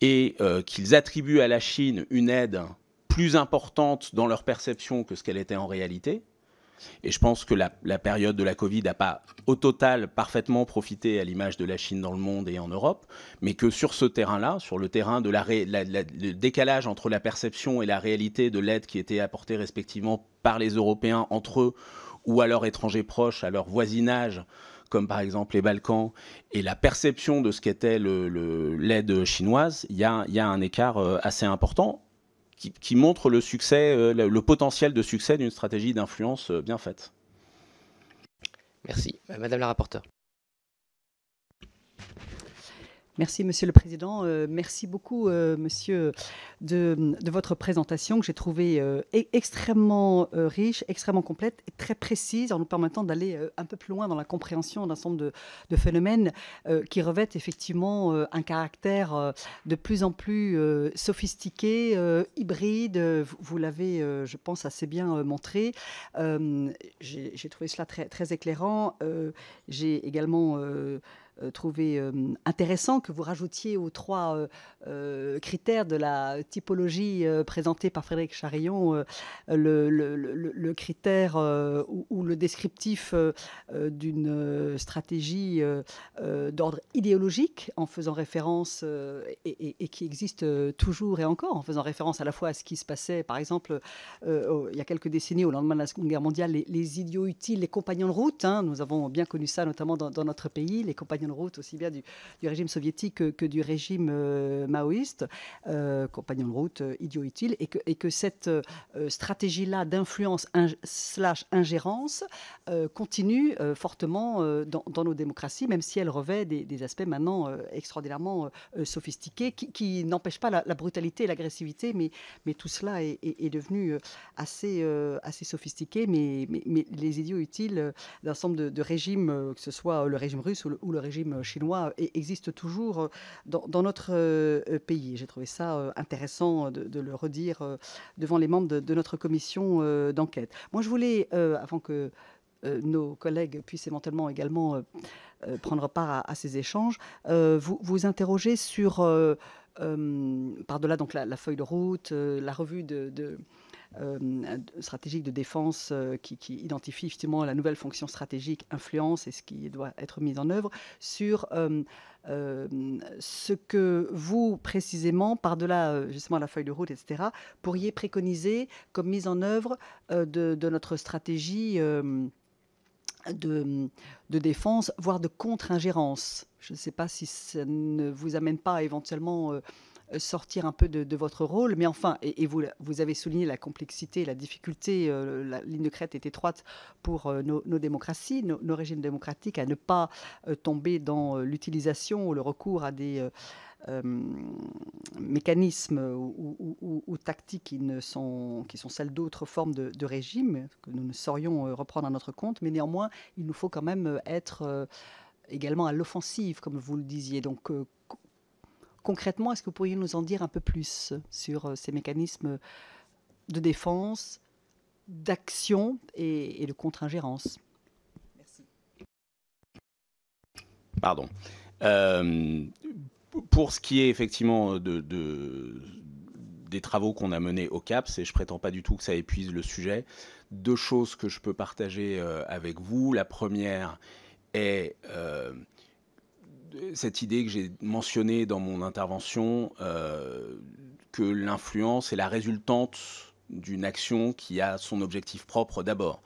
et euh, qu'ils attribuent à la Chine une aide plus importante dans leur perception que ce qu'elle était en réalité. Et je pense que la, période de la Covid n'a pas au total parfaitement profité à l'image de la Chine dans le monde et en Europe, mais que sur ce terrain-là, sur le terrain de la, décalage entre la perception et la réalité de l'aide qui était apportée respectivement par les Européens entre eux ou à leurs étrangers proches, à leur voisinage, comme par exemple les Balkans, et la perception de ce qu'était l'aide chinoise, il y a, un écart euh, assez important qui, montre le succès, euh, le potentiel de succès d'une stratégie d'influence euh, bien faite. Merci. Euh, Madame la rapporteure. Merci, Monsieur le Président. Euh, merci beaucoup, euh, Monsieur, de, votre présentation que j'ai trouvée euh, e-, extrêmement riche, extrêmement complète et très précise en nous permettant d'aller un peu plus loin dans la compréhension d'un ensemble de, de phénomènes qui revêtent effectivement un caractère de plus en plus sophistiqué, hybride. Vous, l'avez, je pense, assez bien montré. j'ai trouvé cela très, très éclairant. j'ai également... Euh, trouvé euh, intéressant que vous rajoutiez aux trois euh, critères de la typologie présentée par Frédéric Charillon le, le, le, critère ou, le descriptif d'une stratégie d'ordre idéologique en faisant référence et, qui existe toujours et encore, en faisant référence à la fois à ce qui se passait, par exemple, il y a quelques décennies, au lendemain de la Seconde Guerre mondiale, les, idiots utiles, les compagnons de route, hein, nous avons bien connu ça notamment dans notre pays, les compagnons de route aussi bien du, régime soviétique que, du régime euh, maoïste, euh, compagnon de route euh, idiot utile, et que, et que cette euh, stratégie-là d'influence slash ingérence continue fortement dans, nos démocraties, même si elle revêt des, aspects maintenant extraordinairement sophistiqués, qui, qui n'empêchent pas la, brutalité et l'agressivité, mais, mais tout cela est, devenu assez, assez sophistiqué, mais, mais, les idiots utiles d'un ensemble de, de régimes, que ce soit le régime russe ou le régime chinois e-, existe toujours euh, dans, notre euh, pays. J'ai trouvé ça euh, intéressant de, le redire devant les membres de, notre commission d'enquête. Moi, je voulais, avant que nos collègues puissent éventuellement également prendre part à, ces échanges, vous, vous interroger sur... par-delà donc la, feuille de route, la revue de, euh, stratégique de défense euh, qui, identifie effectivement la nouvelle fonction stratégique influence et ce qui doit être mis en œuvre sur euh, ce que vous, précisément, par-delà justement la feuille de route, etc., pourriez préconiser comme mise en œuvre de, notre stratégie de, de, défense, voire de contre-ingérence. Je ne sais pas si ça ne vous amène pas éventuellement euh, sortir un peu de, votre rôle. Mais enfin, et, vous, vous avez souligné la complexité, la difficulté, euh, la ligne de crête est étroite pour euh, nos, démocraties, nos, régimes démocratiques, à ne pas tomber dans l'utilisation ou le recours à des... mécanismes ou, tactiques qui, ne sont, qui sont celles d'autres formes de, régimes que nous ne saurions reprendre à notre compte, mais néanmoins, il nous faut quand même être également à l'offensive, comme vous le disiez. Donc, concrètement, est-ce que vous pourriez nous en dire un peu plus sur euh, ces mécanismes de défense, d'action et, de contre-ingérence Merci. Pardon. Euh, pour ce qui est effectivement des travaux qu'on a menés au CAPS, et je ne prétends pas du tout que ça épuise le sujet, deux choses que je peux partager euh, avec vous. La première est cette idée que j'ai mentionnée dans mon intervention, euh, que l'influence est la résultante d'une action qui a son objectif propre d'abord.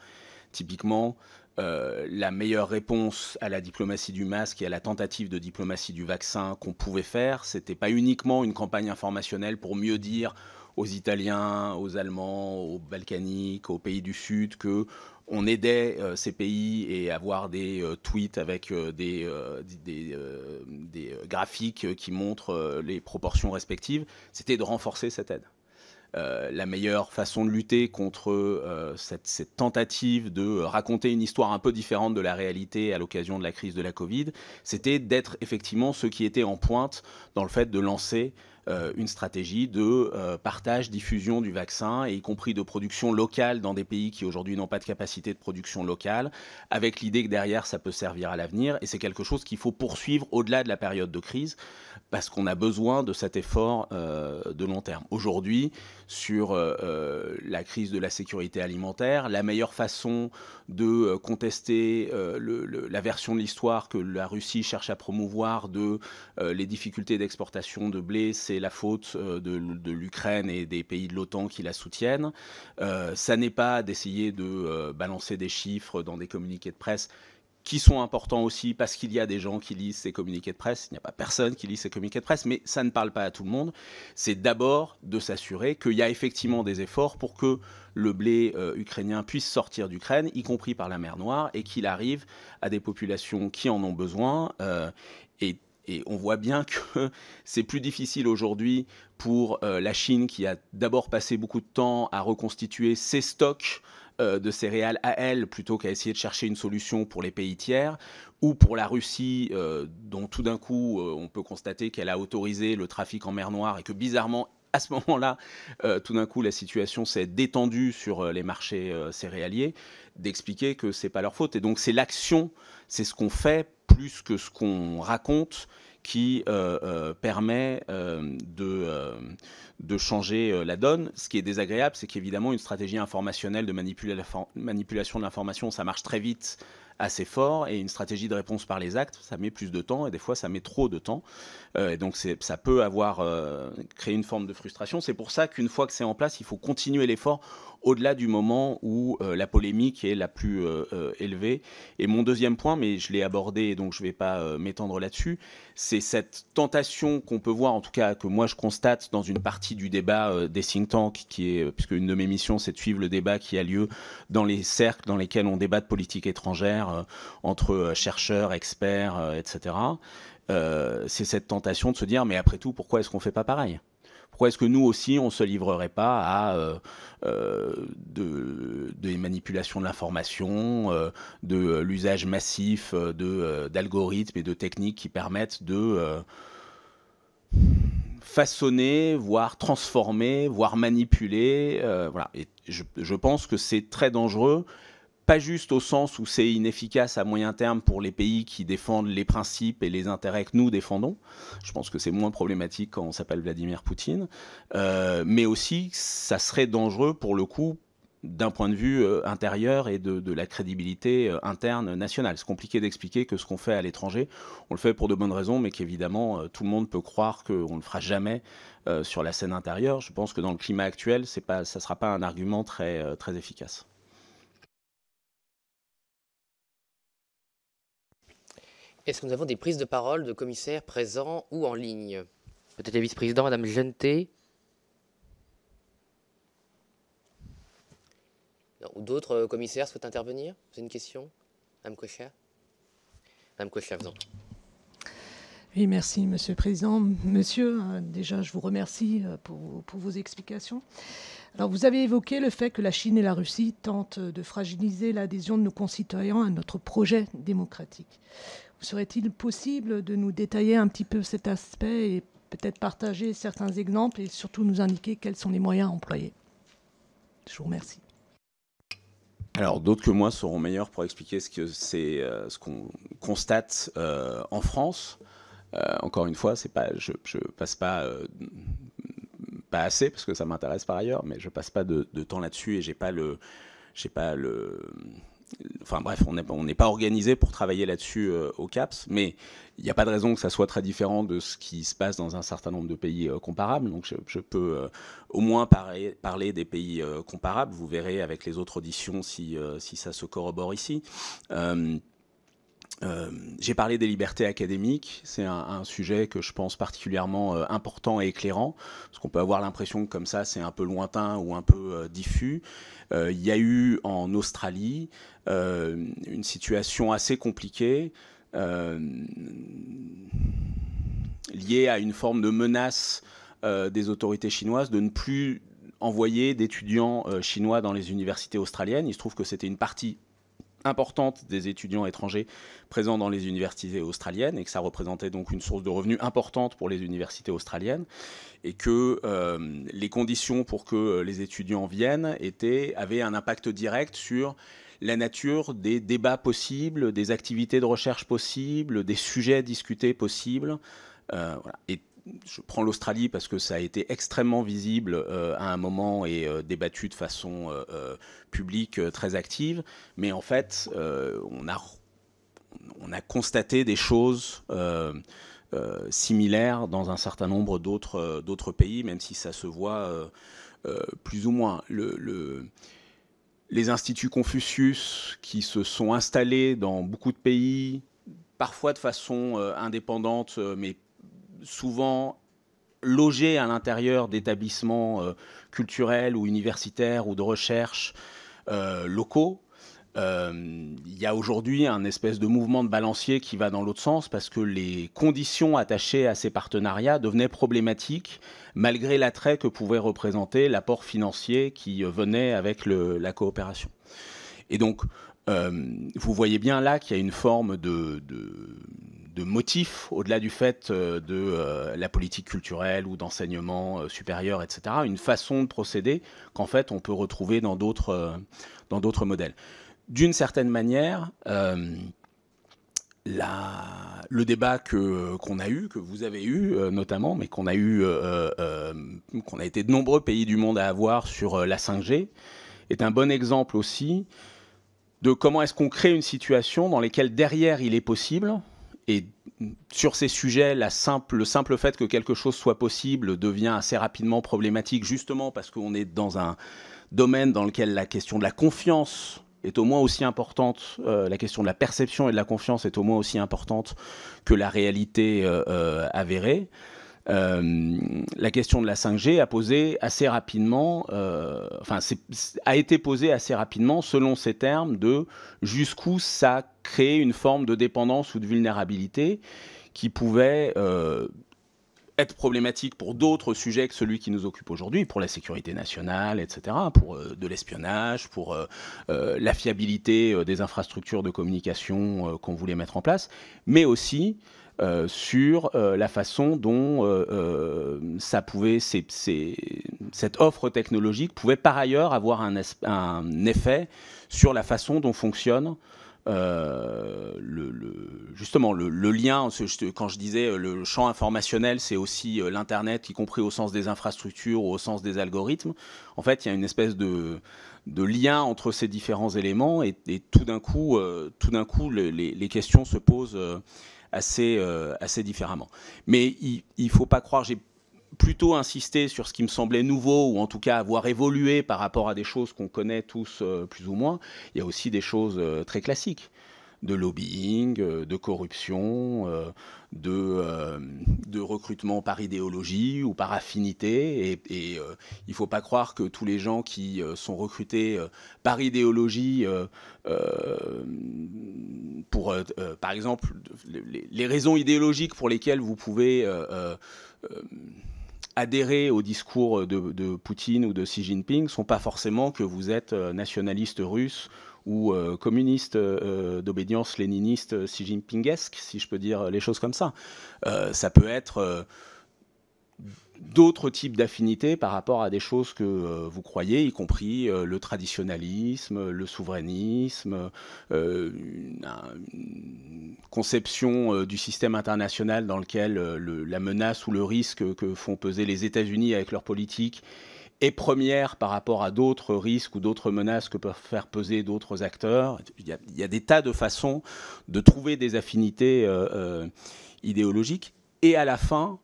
Typiquement, euh, la meilleure réponse à la diplomatie du masque et à la tentative de diplomatie du vaccin qu'on pouvait faire, c'était pas uniquement une campagne informationnelle pour mieux dire aux Italiens, aux Allemands, aux Balkaniques, aux pays du Sud que on aidait euh, ces pays et avoir des euh, tweets avec euh, des, graphiques qui montrent les proportions respectives, c'était de renforcer cette aide. la meilleure façon de lutter contre cette, cette, tentative de raconter une histoire un peu différente de la réalité à l'occasion de la crise de la Covid, c'était d'être effectivement ceux qui étaient en pointe dans le fait de lancer euh, une stratégie de euh, partage, diffusion du vaccin, et y compris de production locale dans des pays qui aujourd'hui n'ont pas de capacité de production locale, avec l'idée que derrière ça peut servir à l'avenir. Et c'est quelque chose qu'il faut poursuivre au-delà de la période de crise, parce qu'on a besoin de cet effort euh, de long terme. Aujourd'hui, sur euh, euh, la crise de la sécurité alimentaire. La meilleure façon de euh, contester la version de l'histoire que la Russie cherche à promouvoir de les difficultés d'exportation de blé, c'est la faute de, de l'Ukraine et des pays de l'OTAN qui la soutiennent. ça n'est pas d'essayer de balancer des chiffres dans des communiqués de presse qui sont importants aussi parce qu'il y a des gens qui lisent ces communiqués de presse. Il n'y a pas personne qui lit ces communiqués de presse, mais ça ne parle pas à tout le monde. C'est d'abord de s'assurer qu'il y a effectivement des efforts pour que le blé euh, ukrainien puisse sortir d'Ukraine, y compris par la mer Noire, et qu'il arrive à des populations qui en ont besoin. Euh, et on voit bien que c'est plus difficile aujourd'hui pour euh, la Chine qui a d'abord passé beaucoup de temps à reconstituer ses stocks euh, de céréales à elle plutôt qu'à essayer de chercher une solution pour les pays tiers, ou pour la Russie, euh, dont tout d'un coup euh, on peut constater qu'elle a autorisé le trafic en mer Noire et que bizarrement, à ce moment-là, tout d'un coup, la situation s'est détendue sur les marchés céréaliers, d'expliquer que ce n'est pas leur faute. Et donc c'est l'action, c'est ce qu'on fait plus que ce qu'on raconte qui euh, euh, permet euh, de, de changer la donne. Ce qui est désagréable, c'est qu'évidemment, une stratégie informationnelle de manipulation de l'information, ça marche très vite assez fort et une stratégie de réponse par les actes, ça met plus de temps et des fois ça met trop de temps. Euh, et donc ça peut avoir euh, créé une forme de frustration. C'est pour ça qu'une fois que c'est en place, il faut continuer l'effort au-delà du moment où euh, la polémique est la plus élevée. Et mon deuxième point, mais je l'ai abordé donc je ne vais pas m'étendre là-dessus, c'est cette tentation qu'on peut voir, en tout cas que moi je constate dans une partie du débat des think tanks, qui est, puisque une de mes missions c'est de suivre le débat qui a lieu dans les cercles dans lesquels on débat de politique étrangère euh, entre euh, chercheurs, experts, euh, etc. c'est cette tentation de se dire, mais après tout, pourquoi est-ce qu'on ne fait pas pareil pourquoi est-ce que nous aussi, on ne se livrerait pas à de, des manipulations de l'information, de l'usage massif d'algorithmes et de techniques qui permettent de façonner, voire transformer, voire manipuler. voilà. Et je, je pense que c'est très dangereux pas juste au sens où c'est inefficace à moyen terme pour les pays qui défendent les principes et les intérêts que nous défendons. Je pense que c'est moins problématique quand on s'appelle Vladimir Poutine, euh, mais aussi ça serait dangereux pour le coup d'un point de vue euh, intérieur et de, la crédibilité euh, interne nationale. C'est compliqué d'expliquer que ce qu'on fait à l'étranger, on le fait pour de bonnes raisons, mais qu'évidemment, tout le monde peut croire qu'on ne le fera jamais sur la scène intérieure. Je pense que dans le climat actuel, pas, ça ne sera pas un argument très efficace. Est-ce que nous avons des prises de parole de commissaires présents ou en ligne Peut-être la vice-présidente, Madame Jeunté. Ou d'autres euh, commissaires souhaitent intervenir C'est une question Madame Cocher Madame Cocher, vous Oui, merci, Monsieur le Président. Monsieur, euh, déjà, je vous remercie euh, pour, pour, vos explications. Alors, vous avez évoqué le fait que la Chine et la Russie tentent de fragiliser l'adhésion de nos concitoyens à notre projet démocratique. Serait-il possible de nous détailler un petit peu cet aspect et peut-être partager certains exemples et surtout nous indiquer quels sont les moyens employés Je vous remercie. Alors d'autres que moi seront meilleurs pour expliquer ce que c'est, euh, ce qu'on constate euh, en France. Euh, encore une fois, c'est pas, je, ne passe pas pas assez parce que ça m'intéresse par ailleurs, mais je passe pas de, de temps là-dessus et j'ai pas le j'ai pas le enfin bref, on n'est pas organisé pour travailler là-dessus euh, au CAPS, mais il n'y a pas de raison que ça soit très différent de ce qui se passe dans un certain nombre de pays euh, comparables. Donc je, peux euh, au moins parler des pays comparables. Vous verrez avec les autres auditions si ça se corrobore ici. Euh, j'ai parlé des libertés académiques, c'est un, sujet que je pense particulièrement euh, important et éclairant, parce qu'on peut avoir l'impression que comme ça c'est un peu lointain ou un peu euh, diffus. Il y a eu en Australie une situation assez compliquée liée à une forme de menace des autorités chinoises de ne plus envoyer d'étudiants chinois dans les universités australiennes. Il se trouve que c'était une partie importante des étudiants étrangers présents dans les universités australiennes et que ça représentait donc une source de revenus importante pour les universités australiennes et que euh, les conditions pour que euh, les étudiants viennent étaient, avaient un impact direct sur la nature des débats possibles, des activités de recherche possibles, des sujets discutés possibles. Euh, je prends l'Australie parce que ça a été extrêmement visible euh, à un moment et euh, débattu de façon euh, publique très active. Mais en fait, on, a, on a constaté des choses similaires dans un certain nombre d'autres, d'autres pays, même si ça se voit plus ou moins. le, les instituts Confucius qui se sont installés dans beaucoup de pays, parfois de façon indépendante, mais souvent logés à l'intérieur d'établissements euh, culturels ou universitaires ou de recherche euh, locaux. Euh, il y a aujourd'hui un espèce de mouvement de balancier qui va dans l'autre sens parce que les conditions attachées à ces partenariats devenaient problématiques malgré l'attrait que pouvait représenter l'apport financier qui venait avec la coopération. Et donc, vous voyez bien là qu'il y a une forme de de motifs, au-delà du fait euh, de euh, la politique culturelle ou d'enseignement euh, supérieur, etc., une façon de procéder qu'en fait on peut retrouver dans d'autres, dans d'autres modèles. D'une certaine manière, le débat que qu'on a eu, que vous avez eu notamment, mais qu'on a eu, qu'on a été de nombreux pays du monde à avoir sur la 5G, est un bon exemple aussi de comment est-ce qu'on crée une situation dans laquelle derrière il est possible et sur ces sujets, la simple, le simple fait que quelque chose soit possible devient assez rapidement problématique, justement parce qu'on est dans un domaine dans lequel la question de la confiance est au moins aussi importante, euh, la question de la perception et de la confiance est au moins aussi importante que la réalité euh, euh, avérée. Euh, la question de la 5G a posé assez rapidement, euh, enfin, a été posée assez rapidement selon ces termes de jusqu'où ça crée une forme de dépendance ou de vulnérabilité qui pouvait euh, être problématique pour d'autres sujets que celui qui nous occupe aujourd'hui, pour la sécurité nationale, etc., pour de l'espionnage, pour la fiabilité des infrastructures de communication qu'on voulait mettre en place, mais aussi euh, sur euh, la façon dont euh, ça pouvait, cette offre technologique pouvait par ailleurs avoir un, un effet sur la façon dont fonctionne le, justement, le, lien, quand je disais le champ informationnel, c'est aussi l'Internet, y compris au sens des infrastructures ou au sens des algorithmes. En fait, il y a une espèce de, lien entre ces différents éléments et, tout d'un coup, tout d'un coup les, questions se posent. Euh, assez, différemment. Mais il ne faut pas croire, j'ai plutôt insisté sur ce qui me semblait nouveau, ou en tout cas avoir évolué par rapport à des choses qu'on connaît tous euh, plus ou moins. Il y a aussi des choses euh, très classiques de lobbying, euh, de corruption, euh, euh, de, recrutement par idéologie ou par affinité. Et, il ne faut pas croire que tous les gens qui sont recrutés par idéologie, pour, par exemple, les, raisons idéologiques pour lesquelles vous pouvez adhérer au discours de, Poutine ou de Xi Jinping ne sont pas forcément que vous êtes nationaliste russe ou euh, communiste euh, euh, d'obédience léniniste Xi Jinpingesque, si je peux dire les choses comme ça. ça peut être d'autres types d'affinités par rapport à des choses que vous croyez, y compris le traditionalisme, le souverainisme, une, conception du système international dans lequel la menace ou le risque que font peser les États-Unis avec leur politique est première par rapport à d'autres risques ou d'autres menaces que peuvent faire peser d'autres acteurs. Il y, a, des tas de façons de trouver des affinités euh, euh, idéologiques. Et à la fin,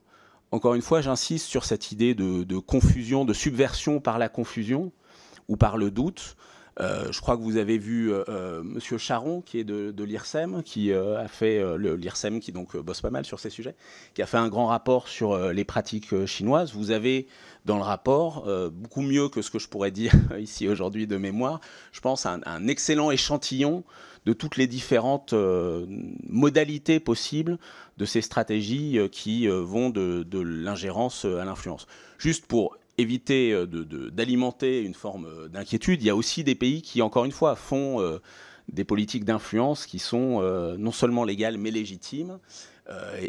encore une fois, j'insiste sur cette idée de, confusion, de subversion par la confusion ou par le doute. Euh, je crois que vous avez vu M. Euh, euh, Monsieur Charon, qui est de, l'IRSEM, qui a fait qui donc bosse pas mal sur ces sujets, qui a fait un grand rapport sur les pratiques chinoises. Vous avez dans le rapport, beaucoup mieux que ce que je pourrais dire ici aujourd'hui de mémoire, je pense, un, un excellent échantillon de toutes les différentes modalités possibles de ces stratégies qui vont de, de l'ingérence à l'influence. Juste pour éviter euh, d'alimenter une forme euh, d'inquiétude, il y a aussi des pays qui, encore une fois, font euh, des politiques d'influence qui sont non seulement légales mais légitimes.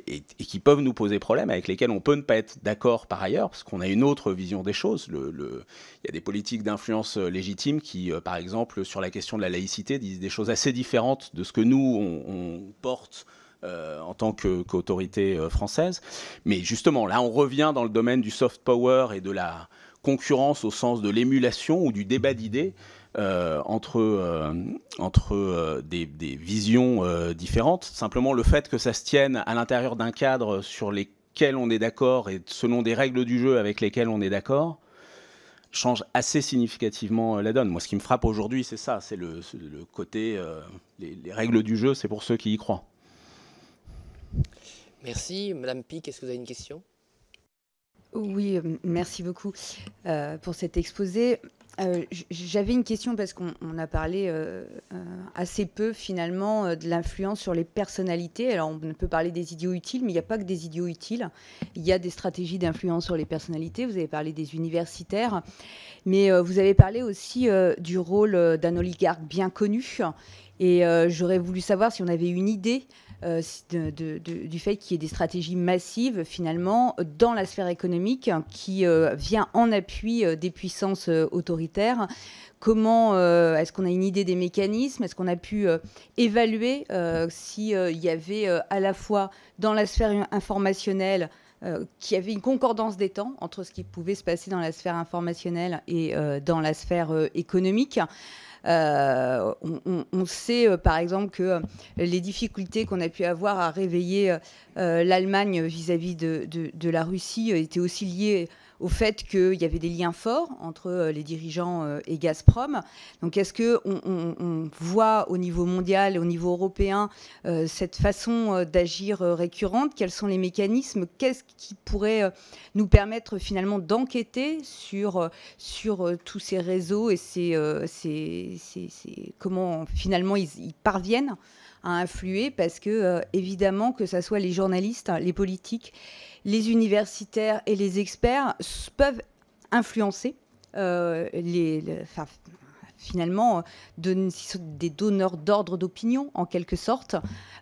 et, qui peuvent nous poser problème, avec lesquels on peut ne pas être d'accord par ailleurs, parce qu'on a une autre vision des choses. Le, Il y a des politiques d'influence légitimes qui, par exemple, sur la question de la laïcité, disent des choses assez différentes de ce que nous, on porte euh, en tant qu'autorité euh, française. Mais justement, là, on revient dans le domaine du soft power et de la concurrence au sens de l'émulation ou du débat d'idées. Euh, entre, entre des, visions différentes. Simplement, le fait que ça se tienne à l'intérieur d'un cadre sur lesquels on est d'accord et selon des règles du jeu avec lesquelles on est d'accord change assez significativement la donne. Moi, ce qui me frappe aujourd'hui, c'est ça, c'est le, côté, les, règles du jeu, c'est pour ceux qui y croient. Merci. Madame Pic, est-ce que vous avez une question Oui, euh, merci beaucoup euh, pour cet exposé. Euh, j'avais une question parce qu'on a parlé assez peu finalement de l'influence sur les personnalités. Alors on peut parler des idiots utiles, mais il n'y a pas que des idiots utiles. Il y a des stratégies d'influence sur les personnalités. Vous avez parlé des universitaires, mais vous avez parlé aussi du rôle d'un oligarque bien connu. Et j'aurais voulu savoir si on avait une idée euh, de, du fait qu'il y ait des stratégies massives finalement dans la sphère économique hein, qui euh, vient en appui euh, des puissances autoritaires. Comment est-ce qu'on a une idée des mécanismes Est-ce qu'on a pu évaluer s'il y avait à la fois dans la sphère informationnelle qu'il y avait une concordance des temps entre ce qui pouvait se passer dans la sphère informationnelle et dans la sphère économique. Euh, on, sait euh, par exemple que euh, les difficultés qu'on a pu avoir à réveiller l'Allemagne vis-à-vis de, de, la Russie étaient aussi liées au fait qu'il y avait des liens forts entre euh, les dirigeants euh, et Gazprom. Donc est-ce qu'on on, voit au niveau mondial et au niveau européen euh, cette façon d'agir récurrente Quels sont les mécanismes Qu'est-ce qui pourrait nous permettre finalement d'enquêter sur, sur tous ces réseaux et ces, comment finalement ils parviennent influer parce que, euh, évidemment, que ce soit les journalistes, hein, les politiques, les universitaires et les experts peuvent influencer euh, les, finalement euh, des donneurs d'ordre d'opinion en quelque sorte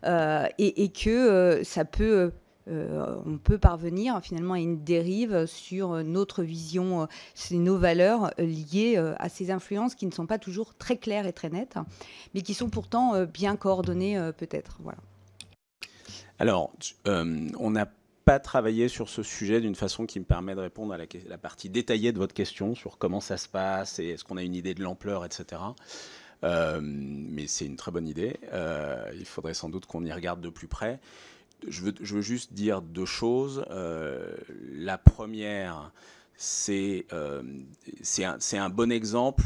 et, que ça peut euh, on peut parvenir finalement à une dérive sur notre vision, euh, sur nos valeurs euh, liées à ces influences qui ne sont pas toujours très claires et très nettes, hein, mais qui sont pourtant bien coordonnées peut-être. Alors, on n'a pas travaillé sur ce sujet d'une façon qui me permet de répondre à la, partie détaillée de votre question sur comment ça se passe et est-ce qu'on a une idée de l'ampleur, etc. mais c'est une très bonne idée. il faudrait sans doute qu'on y regarde de plus près je veux, juste dire deux choses. Euh, la première, euh, c'est un, bon exemple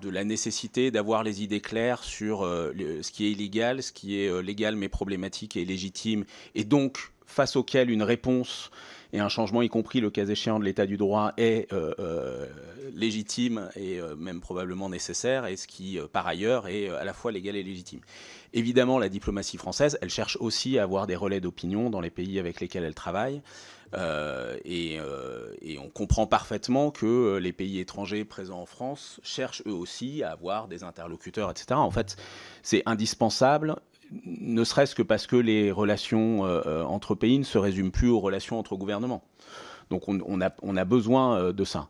de la nécessité d'avoir les idées claires sur euh, ce qui est illégal, ce qui est légal mais problématique et légitime, et donc face auquel une réponse et un changement, y compris le cas échéant de l'état du droit, est euh, euh, légitime et euh, même probablement nécessaire, et ce qui, par ailleurs, est à la fois légal et légitime. Évidemment, la diplomatie française, elle cherche aussi à avoir des relais d'opinion dans les pays avec lesquels elle travaille. et, on comprend parfaitement que les pays étrangers présents en France cherchent eux aussi à avoir des interlocuteurs, etc. En fait, c'est indispensable ne serait-ce que parce que les relations euh, euh, entre pays ne se résument plus aux relations entre gouvernements. Donc on, a, besoin euh, de ça.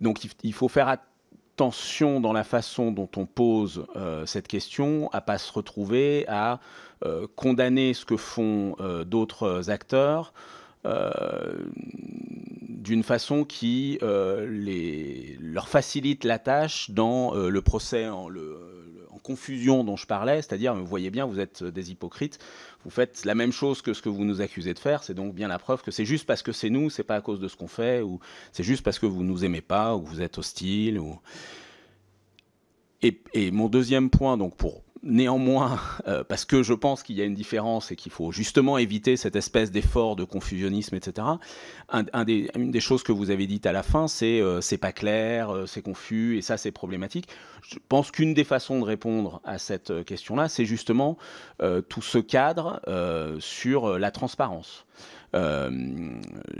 donc il, faut faire attention dans la façon dont on pose cette question, à pas se retrouver à condamner ce que font d'autres acteurs. d'une façon qui leur facilite la tâche dans le procès, en, le, confusion dont je parlais, c'est-à-dire, vous voyez bien, vous êtes euh, des hypocrites, vous faites la même chose que ce que vous nous accusez de faire, c'est donc bien la preuve que c'est juste parce que c'est nous, c'est pas à cause de ce qu'on fait, ou c'est juste parce que vous nous aimez pas, ou vous êtes hostile, ou... et, mon deuxième point, donc pour néanmoins, euh, parce que je pense qu'il y a une différence et qu'il faut justement éviter cette espèce d'effort de confusionnisme, etc., des, une des choses que vous avez dites à la fin, c'est euh, c'est pas clair, euh, c'est confus, et ça c'est problématique. Je pense qu'une des façons de répondre à cette question-là, c'est justement tout ce cadre sur la transparence. Euh,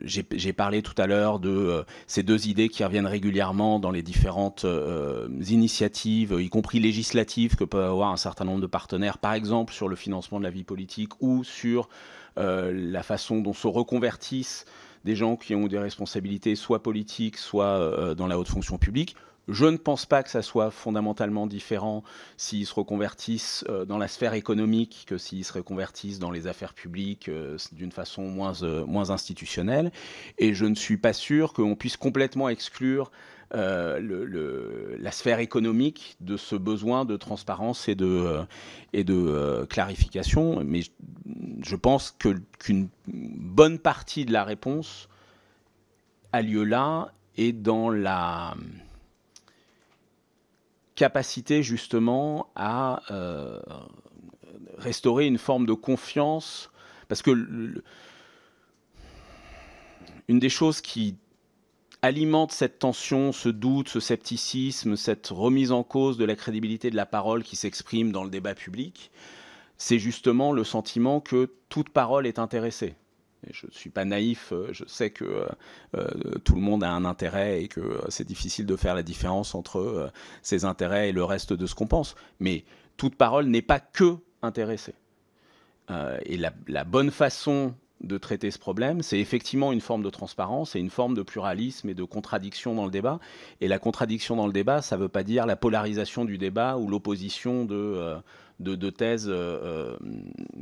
j'ai parlé tout à l'heure de euh, ces deux idées qui reviennent régulièrement dans les différentes euh, initiatives, y compris législatives, que peuvent avoir un certain nombre de partenaires, par exemple sur le financement de la vie politique ou sur la façon dont se reconvertissent des gens qui ont des responsabilités soit politiques, soit dans la haute fonction publique. Je ne pense pas que ça soit fondamentalement différent s'ils se reconvertissent euh, dans la sphère économique que s'ils se reconvertissent dans les affaires publiques euh, d'une façon moins, euh, moins institutionnelle. Et je ne suis pas sûr qu'on puisse complètement exclure le, la sphère économique de ce besoin de transparence et de, et de clarification. Mais je, pense pense qu'une bonne partie de la réponse a lieu là et dans la capacité justement à euh, restaurer une forme de confiance. Parce que une des choses qui alimente cette tension, ce doute, ce scepticisme, cette remise en cause de la crédibilité de la parole qui s'exprime dans le débat public, c'est justement le sentiment que toute parole est intéressée je ne suis pas naïf, euh, je sais que euh, euh, tout le monde a un intérêt et que c'est difficile de faire la différence entre ses intérêts et le reste de ce qu'on pense. Mais toute parole n'est pas que intéressée. et la, bonne façon de traiter ce problème, c'est effectivement une forme de transparence et une forme de pluralisme et de contradiction dans le débat. Et la contradiction dans le débat, ça ne veut pas dire la polarisation du débat ou l'opposition de de, thèses euh, euh,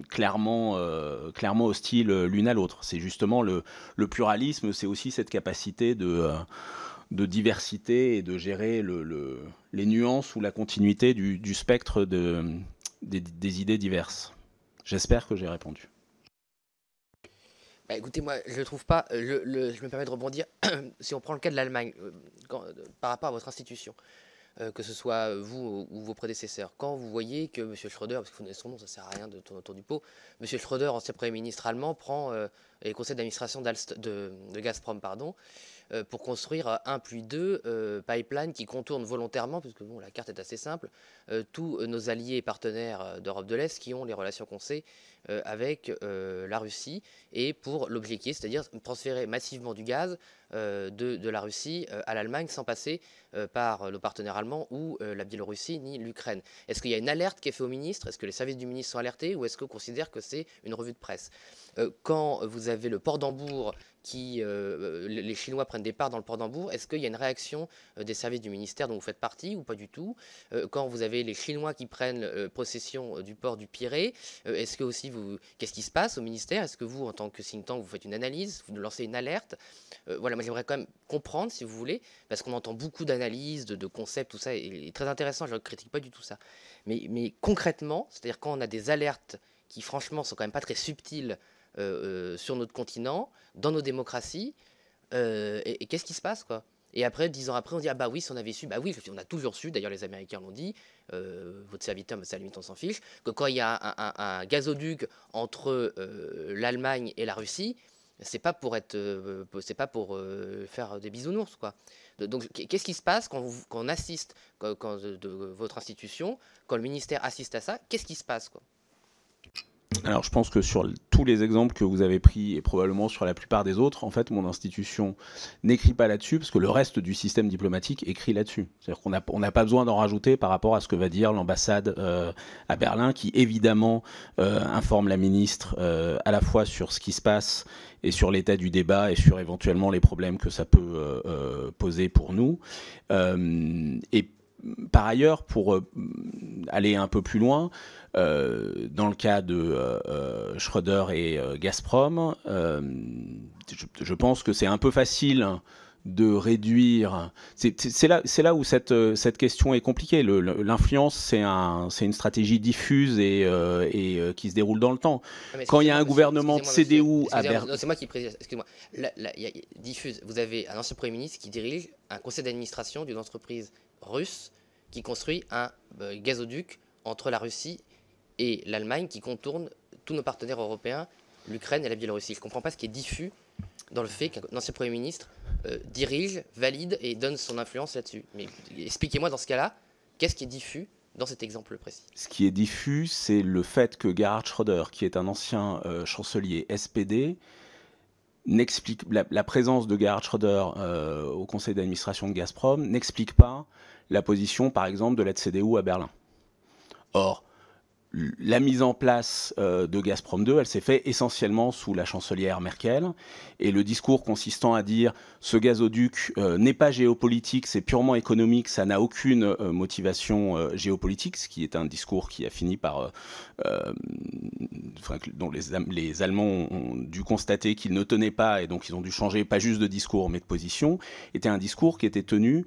clairement, euh, clairement hostiles l'une à l'autre. C'est justement le, pluralisme, c'est aussi cette capacité de, diversité et de gérer les nuances ou la continuité du, spectre des, idées diverses. J'espère que j'ai répondu. Bah, écoutez, moi, je ne trouve pas. je me permets de rebondir. si on prend le cas de l'Allemagne, par rapport à votre institution, euh, que ce soit euh, vous ou vos prédécesseurs, quand vous voyez que M. Schröder, parce que vous connaissez son nom, ça ne sert à rien de tourner autour du pot, M. Schröder, ancien Premier ministre allemand, prend euh, les conseils d'administration de, de, Gazprom, pardon, euh, pour construire euh, un plus deux euh, pipeline qui contournent volontairement, puisque bon, la carte est assez simple, tous nos alliés et partenaires d'Europe de l'Est qui ont les relations qu'on sait avec la Russie et pour l'objectif, c'est-à-dire transférer massivement du gaz de, la Russie à l'Allemagne sans passer par nos partenaires allemands ou la Biélorussie ni l'Ukraine. Est-ce qu'il y a une alerte qui est faite au ministre Est-ce que les services du ministre sont alertés ou est-ce qu'on considère que c'est une revue de presse Quand vous avez le port d'Hambourg qui, euh, euh, les Chinois prennent des parts dans le port d'Hambourg, est-ce qu'il y a une réaction euh, des services du ministère dont vous faites partie ou pas du tout Quand vous avez les Chinois qui prennent possession du port du Pirée, est-ce que aussi vous, qu'est-ce qui se passe au ministère Est-ce que vous, en tant que think tank, vous faites une analyse, vous lancez une alerte Voilà, moi j'aimerais quand même comprendre, si vous voulez, parce qu'on entend beaucoup d'analyses, de, concepts, tout ça, et, et très intéressant. Je ne critique pas du tout ça, mais, mais concrètement, c'est-à-dire quand on a des alertes qui franchement sont quand même pas très subtiles euh, euh, sur notre continent, dans nos démocraties. Euh, et, qu'est-ce qui se passe, quoi et après, dix ans après, on dit Ah bah oui, si on avait su, bah oui, on a toujours su, d'ailleurs les Américains l'ont dit, votre serviteur, mais ça limite, on s'en fiche, que quand il y a un, gazoduc entre l'Allemagne et la Russie, c'est pas pour être, c'est pas pour faire des bisounours, quoi. Donc, qu'est-ce qui se passe quand, on assiste, quand, de, votre institution, quand le ministère assiste à ça, qu'est-ce qui se passe, quoi alors, je pense que sur tous les exemples que vous avez pris et probablement sur la plupart des autres, en fait, mon institution n'écrit pas là-dessus parce que le reste du système diplomatique écrit là-dessus. C'est-à-dire qu'on n'a pas besoin d'en rajouter par rapport à ce que va dire l'ambassade euh, à Berlin, qui évidemment euh, informe la ministre euh, à la fois sur ce qui se passe et sur l'état du débat et sur éventuellement les problèmes que ça peut poser pour nous. et par ailleurs, pour euh, aller un peu plus loin, euh, dans le cas de euh, Schroeder Schröder et Gazprom, je, pense que c'est un peu facile de réduire. C'est là, où cette, question est compliquée. L'influence, c'est une stratégie diffuse et, qui se déroule dans le temps. Quand il y a un gouvernement de CDU à Berlin. C'est moi qui moi Diffuse, vous avez un ancien Premier ministre qui dirige un conseil d'administration d'une entreprise russe qui construit un euh, gazoduc entre la Russie et l'Allemagne qui contourne tous nos partenaires européens, l'Ukraine et la Biélorussie. Je ne comprends pas ce qui est diffus dans le fait qu'un ancien Premier ministre euh, dirige, valide et donne son influence là-dessus. Mais expliquez-moi dans ce cas-là, qu'est-ce qui est diffus dans cet exemple précis. Ce qui est diffus, c'est le fait que Gerhard Schröder, qui est un ancien euh, chancelier SPD, n'explique la, présence de Gerhard Schröder au conseil d'administration de Gazprom n'explique pas la position, par exemple, de la CDU à Berlin. Or, la mise en place euh, de Gazprom 2, elle s'est faite essentiellement sous la chancelière Merkel. Et le discours consistant à dire ce gazoduc euh, n'est pas géopolitique, c'est purement économique, ça n'a aucune euh, motivation géopolitique, ce qui est un discours qui a fini par. dont les, les, Allemands ont dû constater qu'il ne tenait pas, et donc ils ont dû changer, pas juste de discours, mais de position, était un discours qui était tenu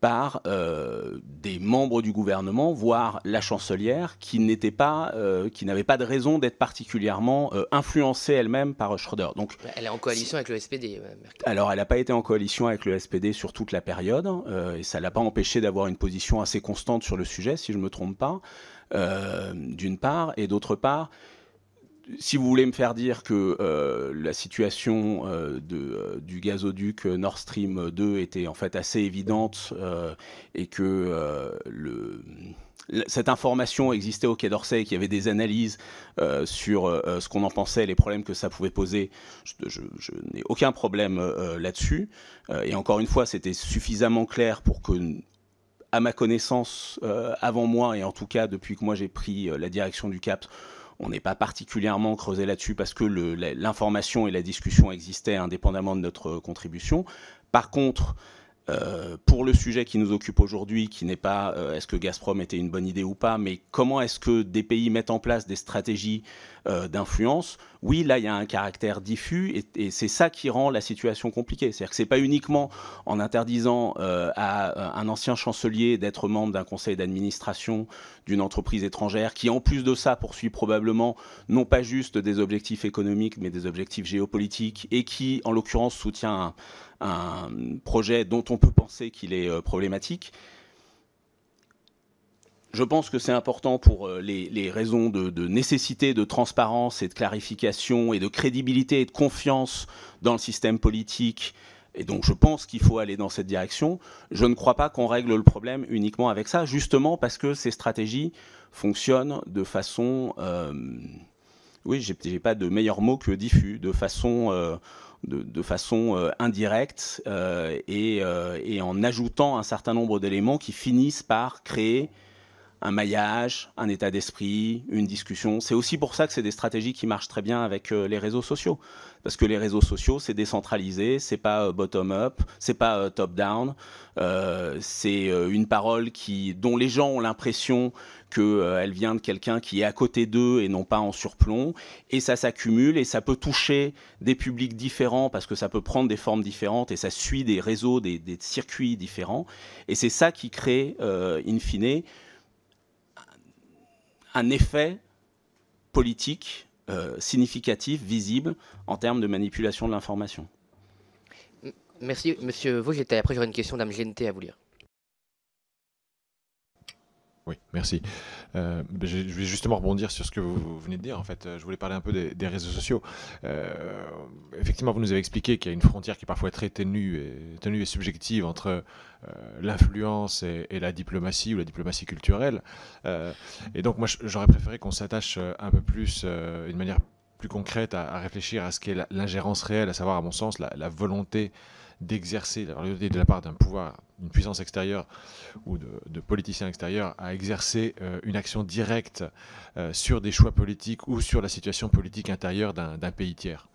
par euh, des membres du gouvernement, voire la chancelière, qui n'était pas, euh, n'avait pas de raison d'être particulièrement euh, influencée elle-même par Schröder. Donc, elle est en coalition avec le SPD. Alors, elle n'a pas été en coalition avec le SPD sur toute la période, et ça l'a pas empêché d'avoir une position assez constante sur le sujet, si je ne me trompe pas, d'une part, et d'autre part si vous voulez me faire dire que euh, la situation euh, euh, du gazoduc Nord Stream 2 était en fait assez évidente et que le, cette information existait au Quai d'Orsay, qu'il y avait des analyses sur ce qu'on en pensait, les problèmes que ça pouvait poser, je, n'ai aucun problème là-dessus. et encore une fois, c'était suffisamment clair pour que à ma connaissance, avant moi, et en tout cas depuis que moi j'ai pris la direction du CAPS, on n'est pas particulièrement creusé là-dessus parce que l'information et la discussion existaient indépendamment de notre contribution. Par contre, euh, pour le sujet qui nous occupe aujourd'hui, qui n'est pas euh, est-ce que Gazprom était une bonne idée ou pas, mais comment est-ce que des pays mettent en place des stratégies euh, d'influence Oui, là, il y a un caractère diffus et, c'est ça qui rend la situation compliquée. C'est-à-dire que c'est pas uniquement en interdisant à un ancien chancelier d'être membre d'un conseil d'administration d'une entreprise étrangère qui, en plus de ça, poursuit probablement non pas juste des objectifs économiques, mais des objectifs géopolitiques et qui, en l'occurrence, soutient un un projet dont on peut penser qu'il est euh, problématique. Je pense que c'est important pour euh, les, raisons de, nécessité, de transparence et de clarification et de crédibilité et de confiance dans le système politique. Et donc je pense qu'il faut aller dans cette direction. Je ne crois pas qu'on règle le problème uniquement avec ça, justement parce que ces stratégies fonctionnent de façon... Euh, oui, j'ai pas de meilleur mot que diffus, de façon... Euh, de, façon euh, indirecte euh, euh, et, en ajoutant un certain nombre d'éléments qui finissent par créer un maillage, un état d'esprit, une discussion. C'est aussi pour ça que c'est des stratégies qui marchent très bien avec euh, les réseaux sociaux, parce que les réseaux sociaux c'est décentralisé, c'est pas euh, bottom up, c'est pas euh, top down, c'est une parole qui dont les gens ont l'impression qu'elle vient de quelqu'un qui est à côté d'eux et non pas en surplomb, et ça s'accumule et ça peut toucher des publics différents parce que ça peut prendre des formes différentes et ça suit des réseaux, des, des circuits différents, et c'est ça qui crée in fine un effet politique euh, significatif, visible, en termes de manipulation de l'information. Merci, monsieur Vaux. après, j'aurais une question d'Amgente à vous lire. Oui, merci. Euh, je vais justement rebondir sur ce que vous, venez de dire. En fait, euh, je voulais parler un peu des, réseaux sociaux. Euh, effectivement, vous nous avez expliqué qu'il y a une frontière qui est parfois très ténue et, subjective entre l'influence et, la diplomatie ou la diplomatie culturelle. et donc, moi, j'aurais préféré qu'on s'attache un peu plus, d'une manière plus concrète, à, réfléchir à ce qu'est l'ingérence réelle, à savoir, à mon sens, la, la volonté d'exercer, la de la part d'un pouvoir d'une puissance extérieure ou de, politiciens extérieurs à exercer euh, une action directe euh, sur des choix politiques ou sur la situation politique intérieure d'un pays tiers.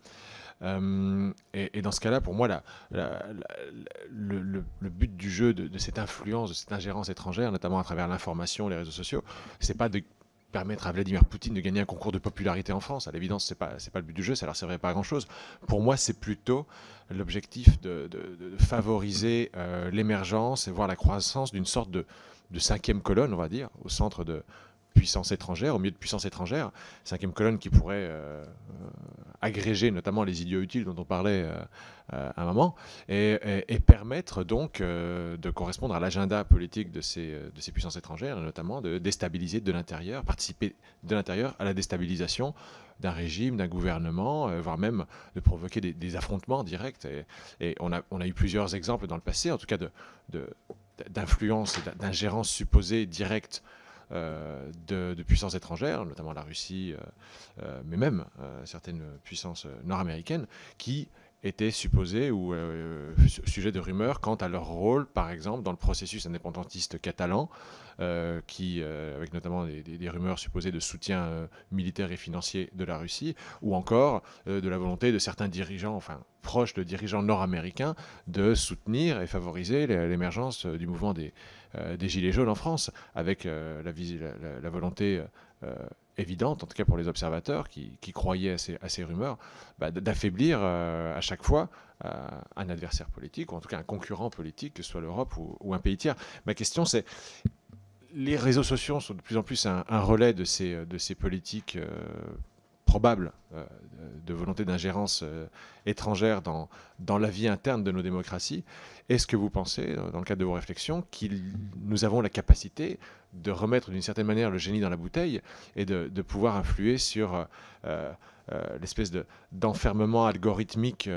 Euh, et, dans ce cas-là, pour moi, le, but du jeu de, de, cette influence, de cette ingérence étrangère, notamment à travers l'information, les réseaux sociaux, c'est pas de permettre à Vladimir Poutine de gagner un concours de popularité en France. À l'évidence, ce n'est pas, le but du jeu, ça ne leur servirait pas à grand-chose. Pour moi, c'est plutôt l'objectif de, favoriser euh, l'émergence et voir la croissance d'une sorte de, cinquième colonne, on va dire, au centre de, puissance étrangère, au milieu de puissance étrangère, cinquième colonne qui pourrait euh, euh, agréger notamment les idiots utiles dont on parlait euh, à un moment, et, permettre donc de correspondre à l'agenda politique de ces, de ces puissances étrangères, et notamment de déstabiliser de l'intérieur, participer de l'intérieur à la déstabilisation d'un régime, d'un gouvernement, voire même de provoquer des, affrontements directs. Et, on, a, on, a, eu plusieurs exemples dans le passé, en tout cas de, d'influence, d'ingérence supposée directe euh, de, puissances étrangères, notamment la Russie, euh, euh, mais même certaines puissances nord-américaines, qui étaient supposées ou sujets sujet de rumeurs quant à leur rôle, par exemple, dans le processus indépendantiste catalan, qui, avec notamment des, rumeurs supposées de soutien militaire et financier de la Russie, ou encore de la volonté de certains dirigeants, enfin proches de dirigeants nord-américains, de soutenir et favoriser l'émergence du mouvement des, euh, des Gilets jaunes en France, avec euh, la, volonté euh, évidente, en tout cas pour les observateurs qui, croyaient à ces, rumeurs, bah, d'affaiblir à chaque fois un adversaire politique, ou en tout cas un concurrent politique, que ce soit l'Europe ou, un pays tiers. Ma question, c'est les réseaux sociaux sont de plus en plus un, relais de ces, de politiques probable euh, de volonté d'ingérence euh, étrangère dans, dans la vie interne de nos démocraties. Est-ce que vous pensez, euh, dans le cadre de vos réflexions, que nous avons la capacité de remettre d'une certaine manière le génie dans la bouteille et de, pouvoir influer sur euh, euh, euh, l'espèce d'enfermement algorithmique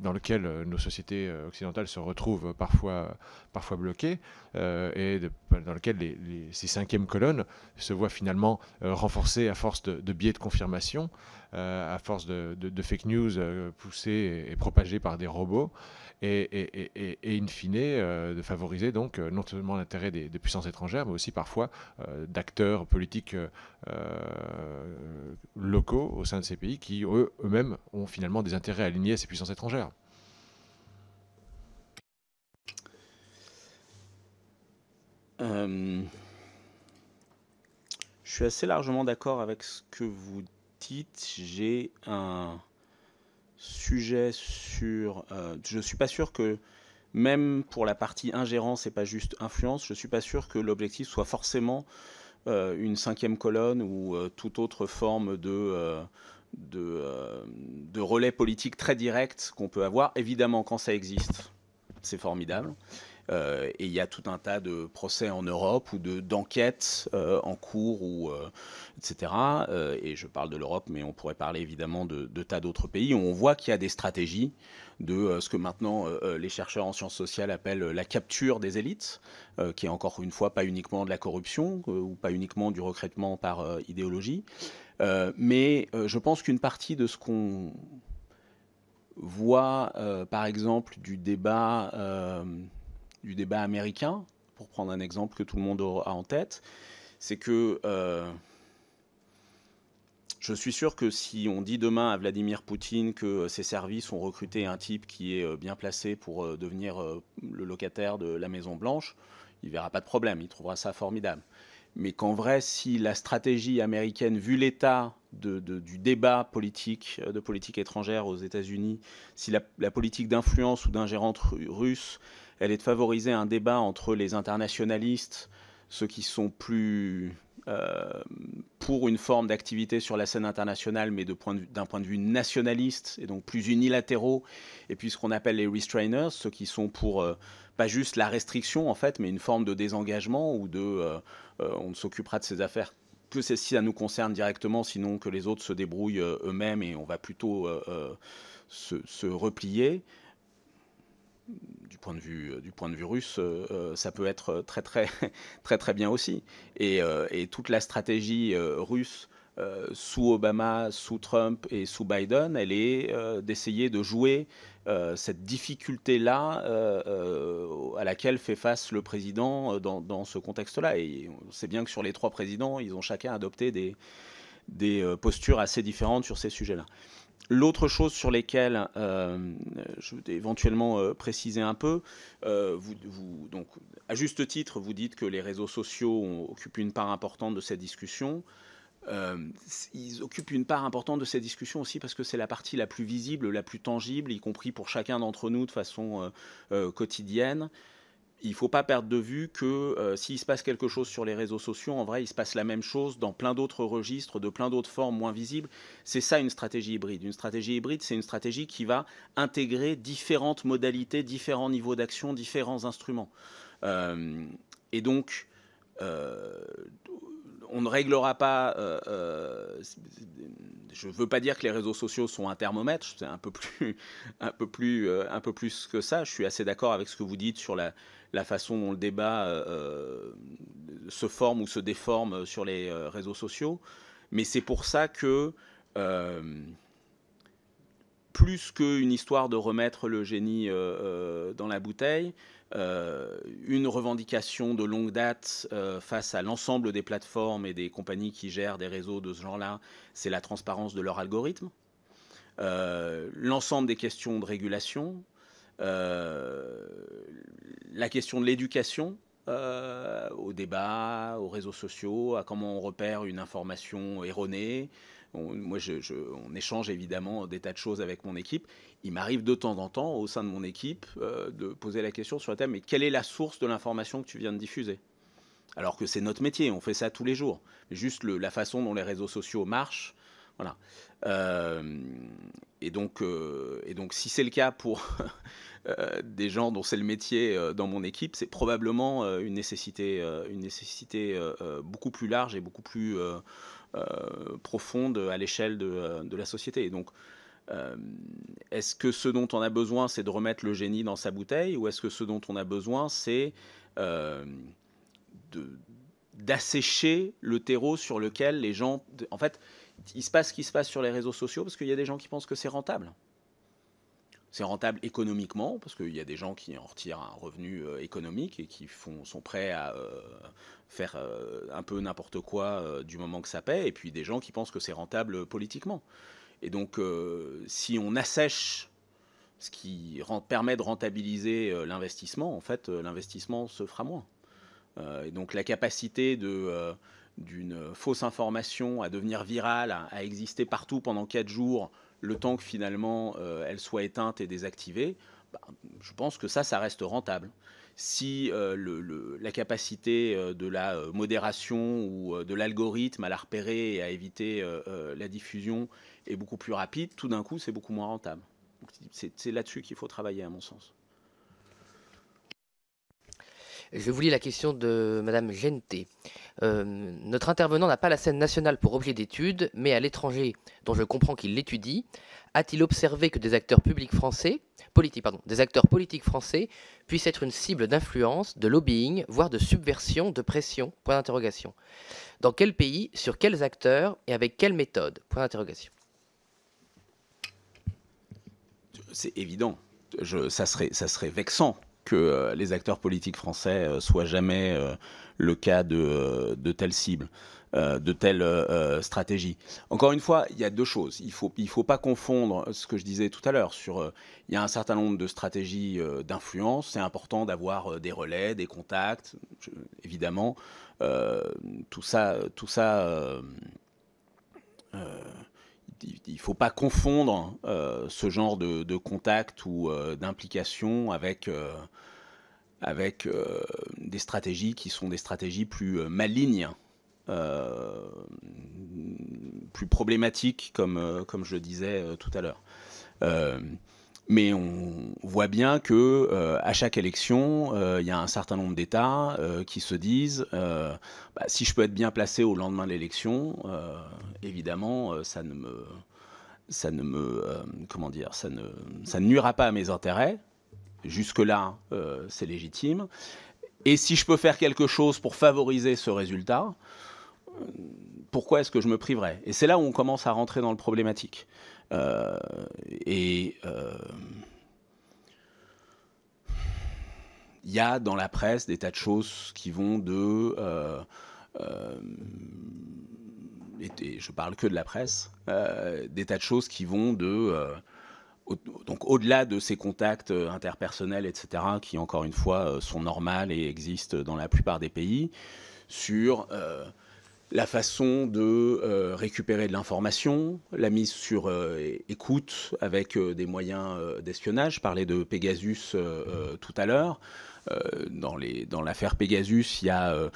dans lequel nos sociétés occidentales se retrouvent parfois, parfois bloquées et dans lequel ces cinquièmes colonnes se voient finalement renforcées à force de, biais de confirmation, à force de, fake news poussées et, et propagées par des robots et, in fine euh, de favoriser donc euh, non seulement l'intérêt des, puissances étrangères, mais aussi parfois euh, d'acteurs politiques locaux au sein de ces pays qui eux-mêmes ont finalement des intérêts alignés à ces puissances étrangères. je suis assez largement d'accord avec ce que vous dites. J'ai un, sujet sur. Euh, je suis pas sûr que, même pour la partie ingérence et pas juste influence, je ne suis pas sûr que l'objectif soit forcément euh, une cinquième colonne ou euh, toute autre forme de. de, de relais politique très direct qu'on peut avoir. Évidemment, quand ça existe, c'est formidable. Euh, et il y a tout un tas de procès en Europe ou d'enquêtes euh, en cours, ou, euh, etc. et je parle de l'Europe, mais on pourrait parler évidemment de, tas d'autres pays. on voit qu'il y a des stratégies de ce que maintenant les chercheurs en sciences sociales appellent la capture des élites, qui est encore une fois pas uniquement de la corruption ou pas uniquement du recrutement par idéologie. mais je pense qu'une partie de ce qu'on voit, par exemple, du débat du débat américain, pour prendre un exemple que tout le monde a en tête, c'est que euh, je suis sûr que si on dit demain à Vladimir Poutine que euh, ses services ont recruté un type qui est euh, bien placé pour devenir le locataire de la Maison Blanche, il verra pas de problème, il trouvera ça formidable. Mais qu'en vrai, si la stratégie américaine, vu l'état du débat politique, de politique étrangère aux États-Unis, si la, la politique d'influence ou d'ingérence russe elle est de favoriser un débat entre les internationalistes, ceux qui sont plus euh, pour une forme d'activité sur la scène internationale, mais d'un point, de vue nationaliste et donc plus unilatéraux, et puis ce qu'on appelle les restrainers, ceux qui sont pour euh, pas juste la restriction en fait, mais une forme de désengagement ou de euh, on ne s'occupera de ces affaires que si ça nous concerne directement, sinon que les autres se débrouillent eux-mêmes et on va plutôt se, replier. Euh, du point de vue russe, euh, euh, ça peut être très très très très bien aussi. Et, toute la stratégie russe sous Obama, sous Trump et sous Biden, elle est d'essayer de jouer cette difficulté-là à laquelle fait face le président dans, ce contexte-là. Et on sait bien que sur les trois présidents, ils ont chacun adopté des postures assez différentes sur ces sujets-là. L'autre chose sur laquelle euh, je voudrais éventuellement euh, préciser un peu, euh, vous, à juste titre, vous dites que les réseaux sociaux occupent une part importante de cette discussion. ils occupent une part importante de cette discussion aussi parce que c'est la partie la plus visible, la plus tangible, y compris pour chacun d'entre nous de façon quotidienne il ne faut pas perdre de vue que euh, s'il se passe quelque chose sur les réseaux sociaux, en vrai, il se passe la même chose dans plein d'autres registres, de plein d'autres formes moins visibles. C'est ça une stratégie hybride. Une stratégie hybride, c'est une stratégie qui va intégrer différentes modalités, différents niveaux d'action, différents instruments. Euh, et donc, euh, on ne réglera pas. je ne veux pas dire que les réseaux sociaux sont un thermomètre. C'est un peu plus, un peu plus, un peu plus que ça. Je suis assez d'accord avec ce que vous dites sur la, la façon dont le débat euh, euh, se forme ou se déforme sur les euh, réseaux sociaux. Mais c'est pour ça que, plus qu'une histoire de remettre le génie dans la bouteille, une revendication de longue date face à l'ensemble des plateformes et des compagnies qui gèrent des réseaux de ce genre-là, c'est la transparence de leur algorithme. l'ensemble des questions de régulation, euh, la question de l'éducation euh, au débat, aux réseaux sociaux, à comment on repère une information erronée. moi, on échange évidemment des tas de choses avec mon équipe. Il m'arrive de temps en temps, au sein de mon équipe, euh, de poser la question sur le thème, mais quelle est la source de l'information que tu viens de diffuser Alors que c'est notre métier, on fait ça tous les jours. juste la façon dont les réseaux sociaux marchent, voilà. Euh, et, donc, euh, et donc, si c'est le cas pour euh, des gens dont c'est le métier dans mon équipe, c'est probablement une nécessité, une nécessité beaucoup plus large et beaucoup plus profonde à l'échelle de, la société. Et donc, est-ce que ce dont on a besoin, c'est de remettre le génie dans sa bouteille, ou est-ce que ce dont on a besoin, c'est d'assécher le terreau sur lequel les gens... En fait, il se passe ce qui se passe sur les réseaux sociaux parce qu'il y a des gens qui pensent que c'est rentable. C'est rentable économiquement, parce qu'il y a des gens qui en retirent un revenu euh, économique et qui font, sont prêts à euh, faire euh, un peu n'importe quoi du moment que ça paie, et puis des gens qui pensent que c'est rentable politiquement. Et donc, si on assèche ce qui permet de rentabiliser l'investissement, en fait, l'investissement se fera moins. et donc, la capacité de d'une fausse information à devenir virale, à, exister partout pendant quatre jours, le temps que finalement euh, elle soit éteinte et désactivée, bah, je pense que ça, ça reste rentable. Si euh, la capacité euh, de la modération ou de l'algorithme à la repérer et à éviter la diffusion est beaucoup plus rapide, tout d'un coup, c'est beaucoup moins rentable. C'est là-dessus qu'il faut travailler, à mon sens. Je vous lis la question de Madame Genté. Euh, notre intervenant n'a pas la scène nationale pour objet d'étude, mais à l'étranger, dont je comprends qu'il l'étudie, a-t-il observé que des acteurs publics français, politiques, pardon, des acteurs politiques français puissent être une cible d'influence, de lobbying, voire de subversion, de pression Dans quel pays, sur quels acteurs et avec quelle méthode C'est évident. Je, ça, serait, ça serait vexant que euh, les acteurs politiques français euh, soient jamais euh, le cas de, de telles cibles. de telles stratégie. stratégies. Encore une fois, il y a deux choses. Il ne faut, il faut pas confondre ce que je disais tout à l'heure sur il y a un certain nombre de stratégies d'influence. C'est important d'avoir des relais, des contacts, évidemment. tout ça, tout ça il ne faut pas confondre euh, ce genre de, contact ou euh, d'implication avec, euh, avec des stratégies qui sont des stratégies plus malignes, plus problématiques, comme, comme je le disais tout à l'heure. Mais on voit bien que euh, à chaque élection, euh, il y a un certain nombre d'États euh, qui se disent bah, si je peux être bien placé au lendemain de l'élection, évidemment, ça ne me, ça ne comment dire, ça ne, ça ne nuira pas à mes intérêts. Jusque là, c'est légitime. Et si je peux faire quelque chose pour favoriser ce résultat, pourquoi est-ce que je me priverais Et c'est là où on commence à rentrer dans le problématique. Euh, et il euh, y a dans la presse des tas de choses qui vont de... Euh, je parle que de la presse, des tas de choses qui vont de donc au-delà de ces contacts interpersonnels, etc., qui encore une fois sont normales et existent dans la plupart des pays, sur la façon de euh, récupérer de l'information, la mise sur euh, écoute avec euh, des moyens d'espionnage. Je parlais de Pegasus tout à l'heure. Dans, dans l'affaire Pegasus, il y a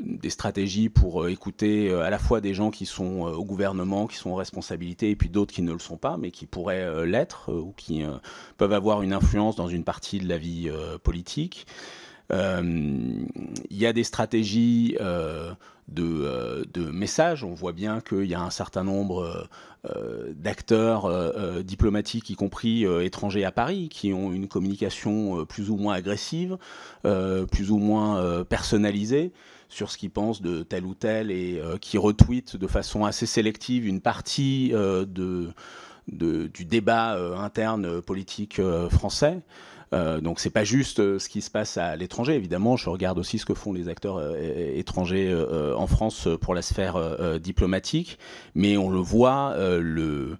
des stratégies pour écouter à la fois des gens qui sont au gouvernement, qui sont en responsabilité, et puis d'autres qui ne le sont pas, mais qui pourraient l'être ou qui peuvent avoir une influence dans une partie de la vie politique. Il y a des stratégies euh, de, messages. On voit bien qu'il y a un certain nombre euh, euh, d'acteurs diplomatiques, y compris étrangers à Paris, qui ont une communication plus ou moins agressive, plus ou moins personnalisée sur ce qu'ils pensent de tel ou tel et qui retweetent de façon assez sélective une partie du débat interne politique français. Donc, euh, donc c'est pas juste euh, ce qui se passe à l'étranger. Évidemment, je regarde aussi ce que font les acteurs euh, étrangers en France pour la sphère diplomatique, mais on le voit le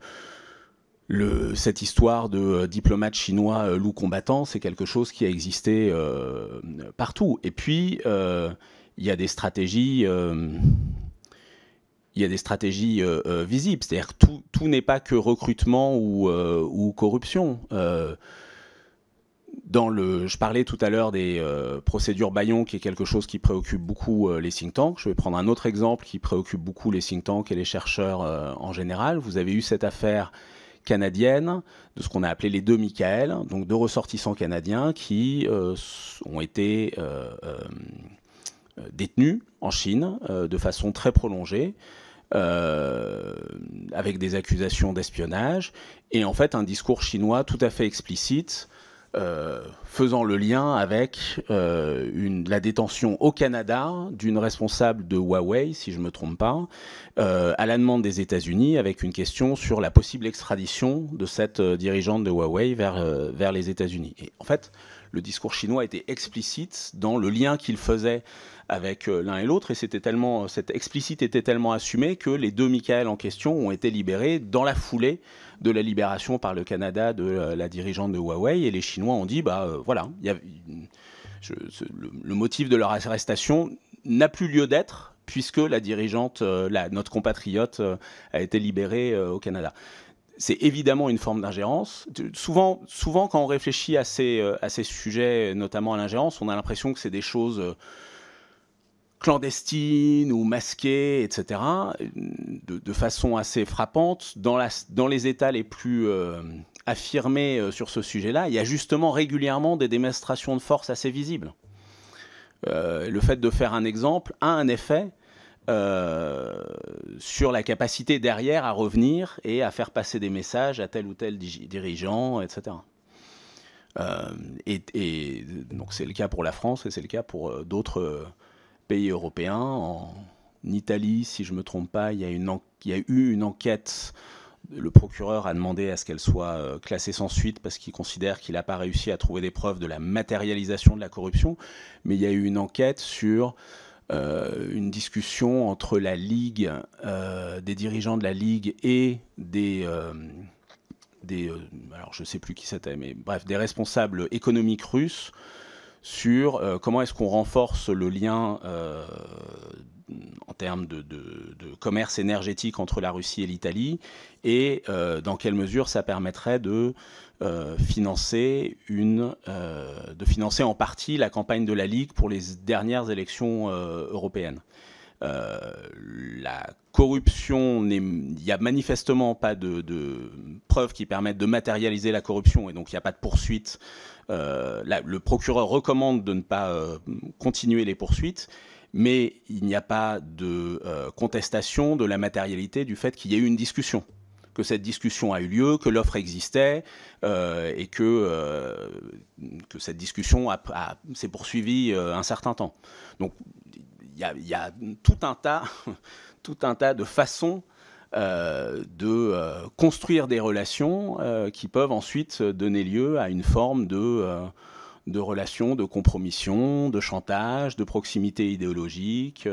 le, cette histoire de diplomate chinois loup combattant, c'est quelque chose qui a existé partout. Et puis, il y a des stratégies, il y a des stratégies visibles. C'est-à-dire tout, tout n'est pas que recrutement ou, ou corruption dans le, je parlais tout à l'heure des euh, procédures Bayon, qui est quelque chose qui préoccupe beaucoup euh, les think tanks. Je vais prendre un autre exemple qui préoccupe beaucoup les think tanks et les chercheurs euh, en général. Vous avez eu cette affaire canadienne de ce qu'on a appelé les deux Michael, donc deux ressortissants canadiens qui ont été détenus en Chine de façon très prolongée. avec des accusations d'espionnage, et en fait un discours chinois tout à fait explicite euh, faisant le lien avec euh, la détention au Canada d'une responsable de Huawei, si je ne me trompe pas, euh, à la demande des États-Unis, avec une question sur la possible extradition de cette dirigeante de Huawei vers, les États-Unis. Et en fait, le discours chinois était explicite dans le lien qu'il faisait avec l'un et l'autre, et c'était tellement, cette explicite était tellement assumée que les deux Michael en question ont été libérés dans la foulée de la libération par le Canada de euh, la dirigeante de Huawei. Et les Chinois ont dit, bah euh, voilà, le, motif de leur arrestation n'a plus lieu d'être puisque la dirigeante, euh, la, notre compatriote, a été libérée au Canada. C'est évidemment une forme d'ingérence. Souvent, souvent, quand on réfléchit à ces, à ces sujets, notamment à l'ingérence, on a l'impression que c'est des choses clandestine ou masquée, etc., de, façon assez frappante. Dans, les États les plus euh, affirmés euh, sur ce sujet-là, il y a justement régulièrement des démonstrations de force assez visibles. Euh, le fait de faire un exemple a un effet sur la capacité derrière à revenir et à faire passer des messages à tel ou tel dirigeant, etc. et, et, donc c'est le cas pour la France et c'est le cas pour d'autres pays européens. En Italie, si je ne me trompe pas, il y, a une il eu une enquête. Le procureur a demandé à ce qu'elle soit euh, classée sans suite parce qu'il considère qu'il n'a pas réussi à trouver des preuves de la matérialisation de la corruption. Mais il y a eu une enquête sur euh, une discussion entre la Ligue, euh, des dirigeants de la Ligue et des... des, alors je sais plus qui c'était, mais bref, des responsables économiques russes sur euh, comment est-ce qu'on renforce le lien euh, en termes de, commerce énergétique entre la Russie et l'Italie et euh, dans quelle mesure ça permettrait de, financer une, de financer en partie la campagne de la Ligue pour les dernières élections européennes. la corruption, il n'y a manifestement pas de, de, preuves qui permettent de matérialiser la corruption et donc il n'y a pas de poursuite euh, le procureur recommande de ne pas euh, continuer les poursuites mais il n'y a pas de euh, contestation de la matérialité du fait qu'il y ait eu une discussion, que cette discussion a eu lieu, que l'offre existait et que, que, cette discussion s'est poursuivie un certain temps. Donc il y, y a, tout, un tas, tout un tas de façons euh, de euh, construire des relations euh, qui peuvent ensuite donner lieu à une forme de, de relations, de compromission, de chantage, de proximité idéologique,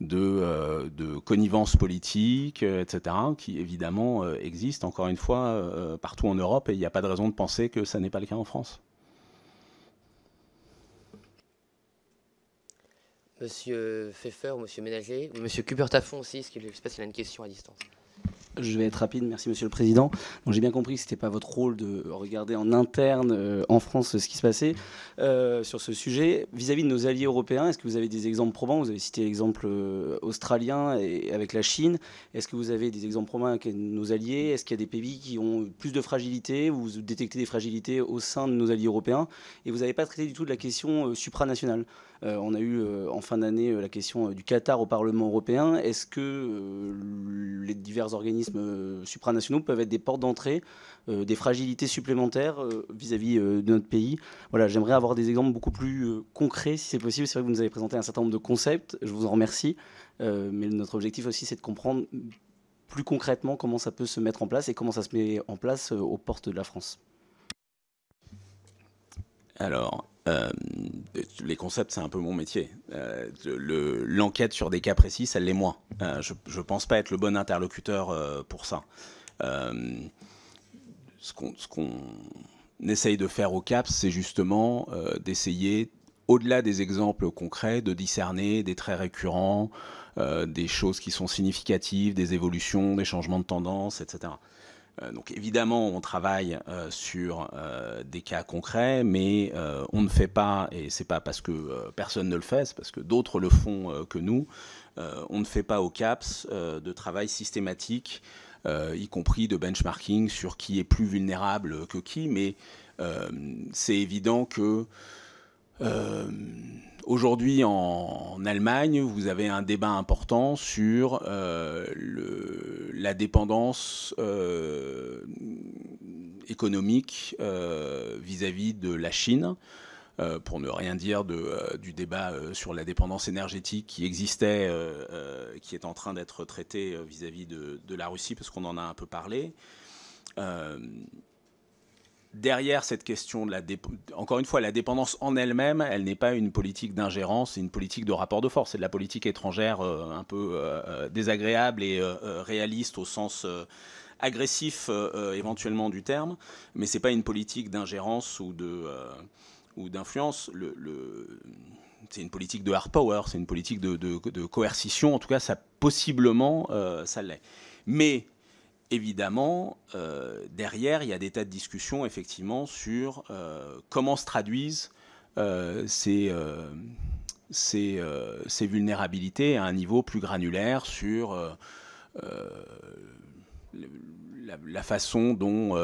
de, de, connivence politique, etc., qui évidemment existe encore une fois partout en Europe et il n'y a pas de raison de penser que ça n'est pas le cas en France. Monsieur Pfeffer Monsieur Ménager, ou Monsieur cubert aussi, parce que je sais pas s'il a une question à distance. Je vais être rapide, merci Monsieur le Président. J'ai bien compris que ce n'était pas votre rôle de regarder en interne euh, en France ce qui se passait euh, sur ce sujet. Vis-à-vis de nos alliés européens, est-ce que vous avez des exemples probants Vous avez cité l'exemple euh, australien et avec la Chine. Est-ce que vous avez des exemples probants avec nos alliés Est-ce qu'il y a des pays qui ont plus de fragilité vous détectez des fragilités au sein de nos alliés européens Et vous n'avez pas traité du tout de la question supranationale. on a eu en fin d'année la question du Qatar au Parlement européen. Est-ce que les divers organismes euh, supranationaux peuvent être des portes d'entrée, euh, des fragilités supplémentaires euh, vis-à-vis -vis, de notre pays. Voilà, j'aimerais avoir des exemples beaucoup plus concrets, si c'est possible. C'est vrai que vous nous avez présenté un certain nombre de concepts, je vous en remercie. mais notre objectif aussi, c'est de comprendre plus concrètement comment ça peut se mettre en place et comment ça se met en place aux portes de la France. Alors, euh, les concepts, c'est un peu mon métier. Euh, l'enquête sur des cas précis, elle l'est moins. Euh, je ne pense pas être le bon interlocuteur pour ça. ce qu'on essaye de faire au CAP, c'est justement d'essayer, au-delà des exemples concrets, de discerner des traits récurrents, des choses qui sont significatives, des évolutions, des changements de tendance, etc. Euh, donc évidemment, on travaille euh, sur euh, des cas concrets, mais on ne fait pas, et c'est pas parce que personne ne le fait, c'est parce que d'autres le font que nous, on ne fait pas au CAPS de travail systématique, y compris de benchmarking sur qui est plus vulnérable que qui, mais c'est évident que euh, aujourd'hui, en, Allemagne, vous avez un débat important sur euh, la dépendance euh, économique vis-à-vis de la Chine. pour ne rien dire du débat sur la dépendance énergétique qui existait, qui est en train d'être traité vis-à-vis de, de, la Russie, parce qu'on en a un peu parlé derrière cette question de la encore une fois la dépendance en elle-même, elle, n'est pas une politique d'ingérence, c'est une politique de rapport de force, c'est de la politique étrangère euh, un peu euh, euh, désagréable et réaliste au sens agressif éventuellement du terme, mais c'est pas une politique d'ingérence ou de ou d'influence. c'est une politique de hard power, c'est une politique de, de, coercition. En tout cas, ça possiblement ça l'est. Mais évidemment, euh, derrière, il y a des tas de discussions effectivement sur euh, comment se traduisent euh, ces, vulnérabilités à un niveau plus granulaire sur la, la, façon dont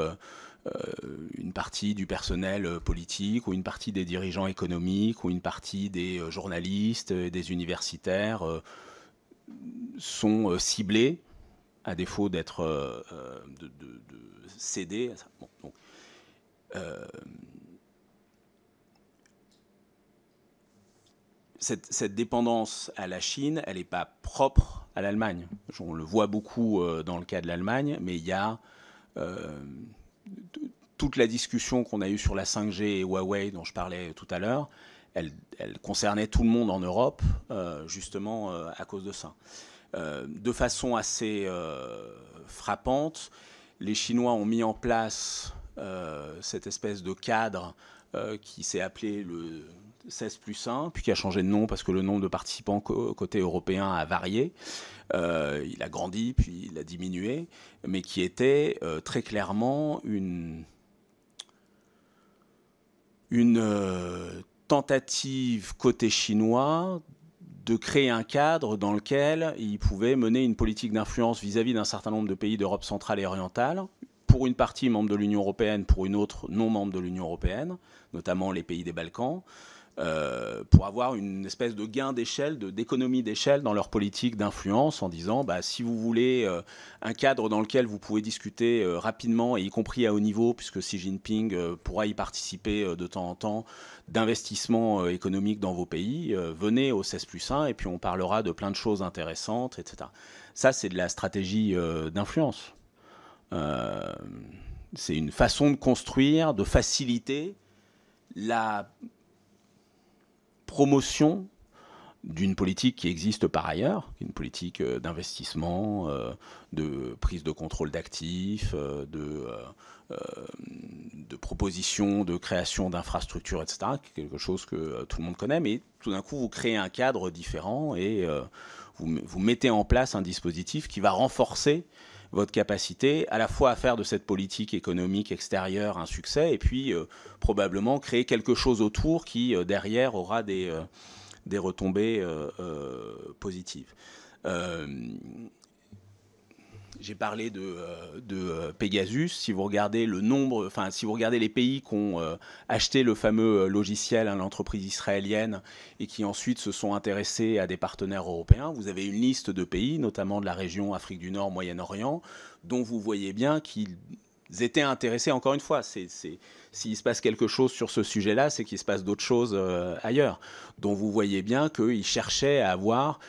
une partie du personnel politique ou une partie des dirigeants économiques ou une partie des journalistes, des universitaires sont ciblés à défaut d'être cédé. de, cette, dépendance à la Chine, elle n'est pas propre à l'Allemagne. On le voit beaucoup euh, dans le cas de l'Allemagne, mais il y a euh, toute la discussion qu'on a eue sur la 5G et Huawei dont je parlais tout à l'heure. Elle, elle, concernait tout le monde en Europe, euh, justement à cause de ça. Euh, de façon assez euh, frappante, les Chinois ont mis en place euh, cette espèce de cadre qui s'est appelé le 16 plus 1, puis qui a changé de nom parce que le nombre de participants côté européen a varié. il a grandi, puis il a diminué, mais qui était très clairement une, tentative côté chinois de créer un cadre dans lequel il pouvait mener une politique d'influence vis-à-vis d'un certain nombre de pays d'Europe centrale et orientale, pour une partie membre de l'Union européenne, pour une autre non membre de l'Union européenne, notamment les pays des Balkans. Euh, pour avoir une espèce de gain d'échelle, d'économie d'échelle dans leur politique d'influence en disant bah, si vous voulez euh, un cadre dans lequel vous pouvez discuter euh, rapidement et y compris à haut niveau, puisque Xi Jinping pourra y participer de temps en temps, d'investissement économique dans vos pays, venez au 16 plus 1 et puis on parlera de plein de choses intéressantes, etc. Ça, c'est de la stratégie d'influence. c'est une façon de construire, de faciliter la promotion d'une politique qui existe par ailleurs, une politique euh, d'investissement, euh, de prise de contrôle d'actifs, euh, de, de proposition, de création d'infrastructures, etc. Quelque chose que tout le monde connaît, mais tout d'un coup, vous créez un cadre différent et vous mettez en place un dispositif qui va renforcer votre capacité à la fois à faire de cette politique économique extérieure un succès et puis euh, probablement créer quelque chose autour qui euh, derrière aura des, euh, des retombées positives. J'ai parlé de, euh, euh, Pegasus. Si vous regardez le nombre, enfin, si vous regardez les pays qui ont euh, acheté le fameux logiciel, à hein, l'entreprise israélienne, et qui ensuite se sont intéressés à des partenaires européens, vous avez une liste de pays, notamment de la région Afrique du Nord, Moyen-Orient, dont vous voyez bien qu'ils étaient intéressés, encore une fois, c'est, s'il se passe quelque chose sur ce sujet-là, c'est qu'il se passe d'autres choses ailleurs, dont vous voyez bien qu'ils cherchaient à avoir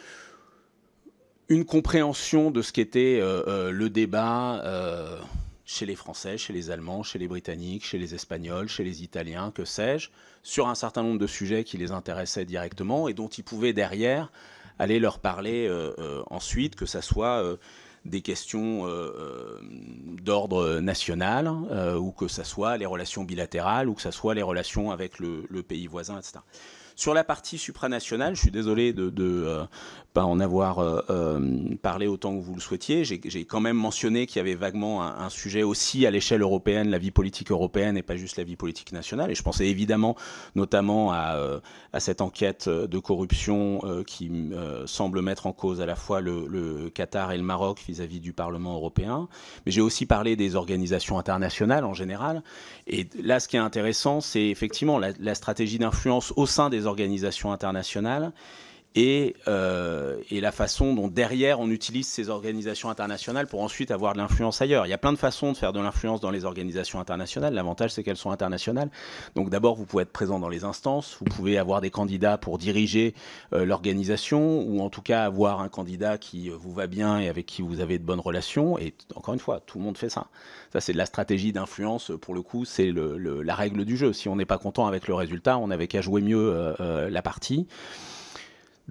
une compréhension de ce qu'était euh, euh, le débat euh, chez les Français, chez les Allemands, chez les Britanniques, chez les Espagnols, chez les Italiens, que sais-je, sur un certain nombre de sujets qui les intéressaient directement et dont ils pouvaient derrière aller leur parler ensuite, que ce soit des questions d'ordre national, ou que ce soit les relations bilatérales, ou que ce soit les relations avec le, le pays voisin, etc. Sur la partie supranationale, je suis désolé de ne euh, pas en avoir euh, euh, parlé autant que vous le souhaitiez. J'ai quand même mentionné qu'il y avait vaguement un, sujet aussi à l'échelle européenne, la vie politique européenne et pas juste la vie politique nationale. Et je pensais évidemment notamment à, cette enquête de corruption qui semble mettre en cause à la fois le, Qatar et le Maroc vis-à-vis du Parlement européen. Mais j'ai aussi parlé des organisations internationales en général. Et là, ce qui est intéressant, c'est effectivement la, la stratégie d'influence au sein des organisations internationales. Euh, et, la façon dont derrière on utilise ces organisations internationales pour ensuite avoir de l'influence ailleurs. Il y a plein de façons de faire de l'influence dans les organisations internationales. L'avantage, c'est qu'elles sont internationales. Donc d'abord, vous pouvez être présent dans les instances, vous pouvez avoir des candidats pour diriger euh, l'organisation, ou en tout cas avoir un candidat qui euh, vous va bien et avec qui vous avez de bonnes relations. Et encore une fois, tout le monde fait ça. Ça, c'est de la stratégie d'influence. Pour le coup, c'est la règle du jeu. Si on n'est pas content avec le résultat, on n'avait qu'à jouer mieux la partie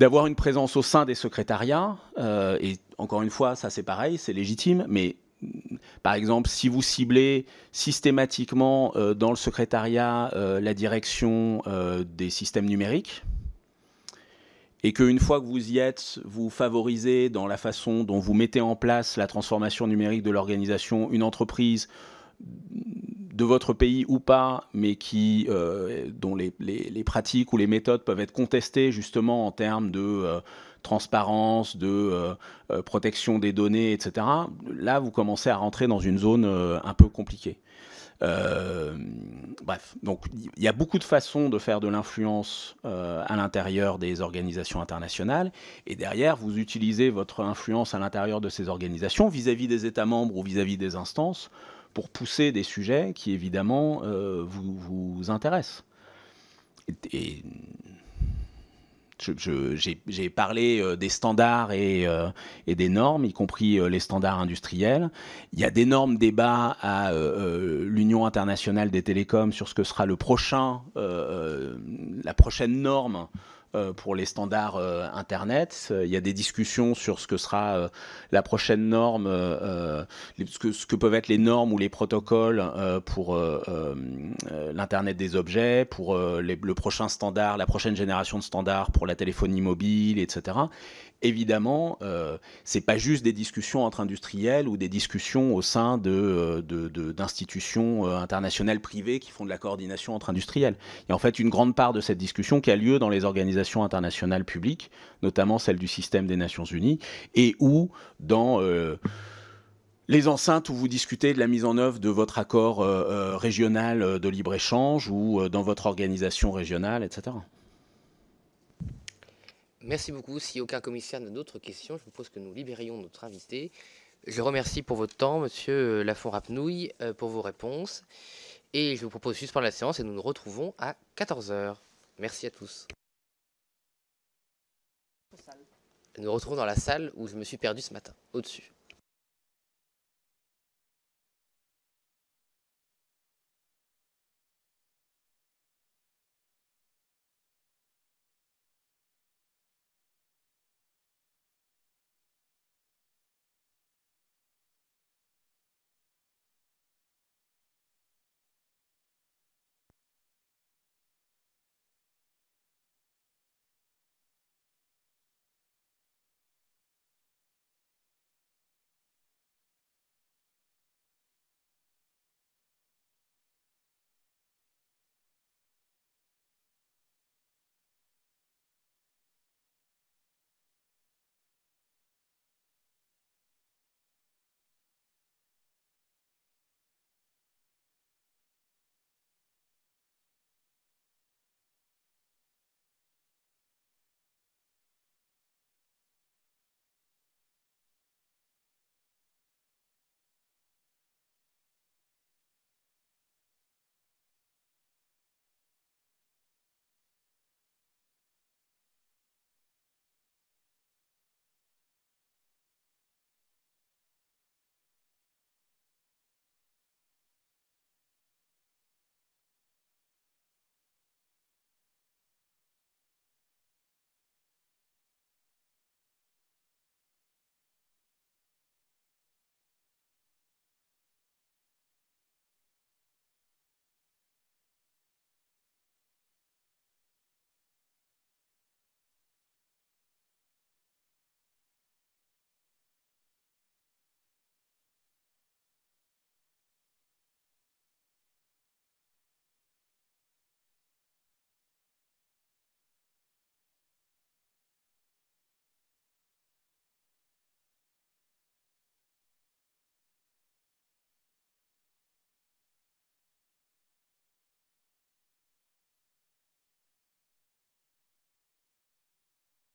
d'avoir une présence au sein des secrétariats. Euh, et encore une fois, ça c'est pareil, c'est légitime, mais mm, par exemple, si vous ciblez systématiquement euh, dans le secrétariat euh, la direction des systèmes numériques, et qu'une fois que vous y êtes, vous favorisez dans la façon dont vous mettez en place la transformation numérique de l'organisation une entreprise de votre pays ou pas, mais qui, euh, dont les, pratiques ou les méthodes peuvent être contestées justement en termes de euh, transparence, de euh, protection des données, etc., là, vous commencez à rentrer dans une zone un peu compliquée. bref, donc il y a beaucoup de façons de faire de l'influence à l'intérieur des organisations internationales, et derrière, vous utilisez votre influence à l'intérieur de ces organisations vis à -vis des États membres ou vis à -vis des instances pour pousser des sujets qui évidemment euh, vous, vous, intéressent. Et, j'ai parlé euh, des standards euh, et, des normes, y compris les standards industriels. Il y a d'énormes débats à l'Union internationale des télécoms sur ce que sera le prochain, la prochaine norme euh, pour les standards euh, Internet. Euh, il y a des discussions sur ce que sera la prochaine norme, ce que, peuvent être les normes ou les protocoles pour l'Internet des objets, pour le prochain standard, la prochaine génération de standards pour la téléphonie mobile, etc évidemment, euh, ce n'est pas juste des discussions entre industriels ou des discussions au sein de, euh, d'institutions euh, internationales privées qui font de la coordination entre industriels. Il y a en fait une grande part de cette discussion qui a lieu dans les organisations internationales publiques, notamment celle du système des Nations Unies, et où dans les enceintes où vous discutez de la mise en œuvre de votre accord régional de libre-échange ou dans votre organisation régionale, etc. Merci beaucoup. Si aucun commissaire n'a d'autres questions, je vous propose que nous libérions notre invité. Je remercie pour votre temps, monsieur Lafont-Rapnouille, euh, pour vos réponses. Et je vous propose de suspendre la séance et nous nous retrouvons à 14h. Merci à tous. Nous nous retrouvons dans la salle où je me suis perdu ce matin, au-dessus.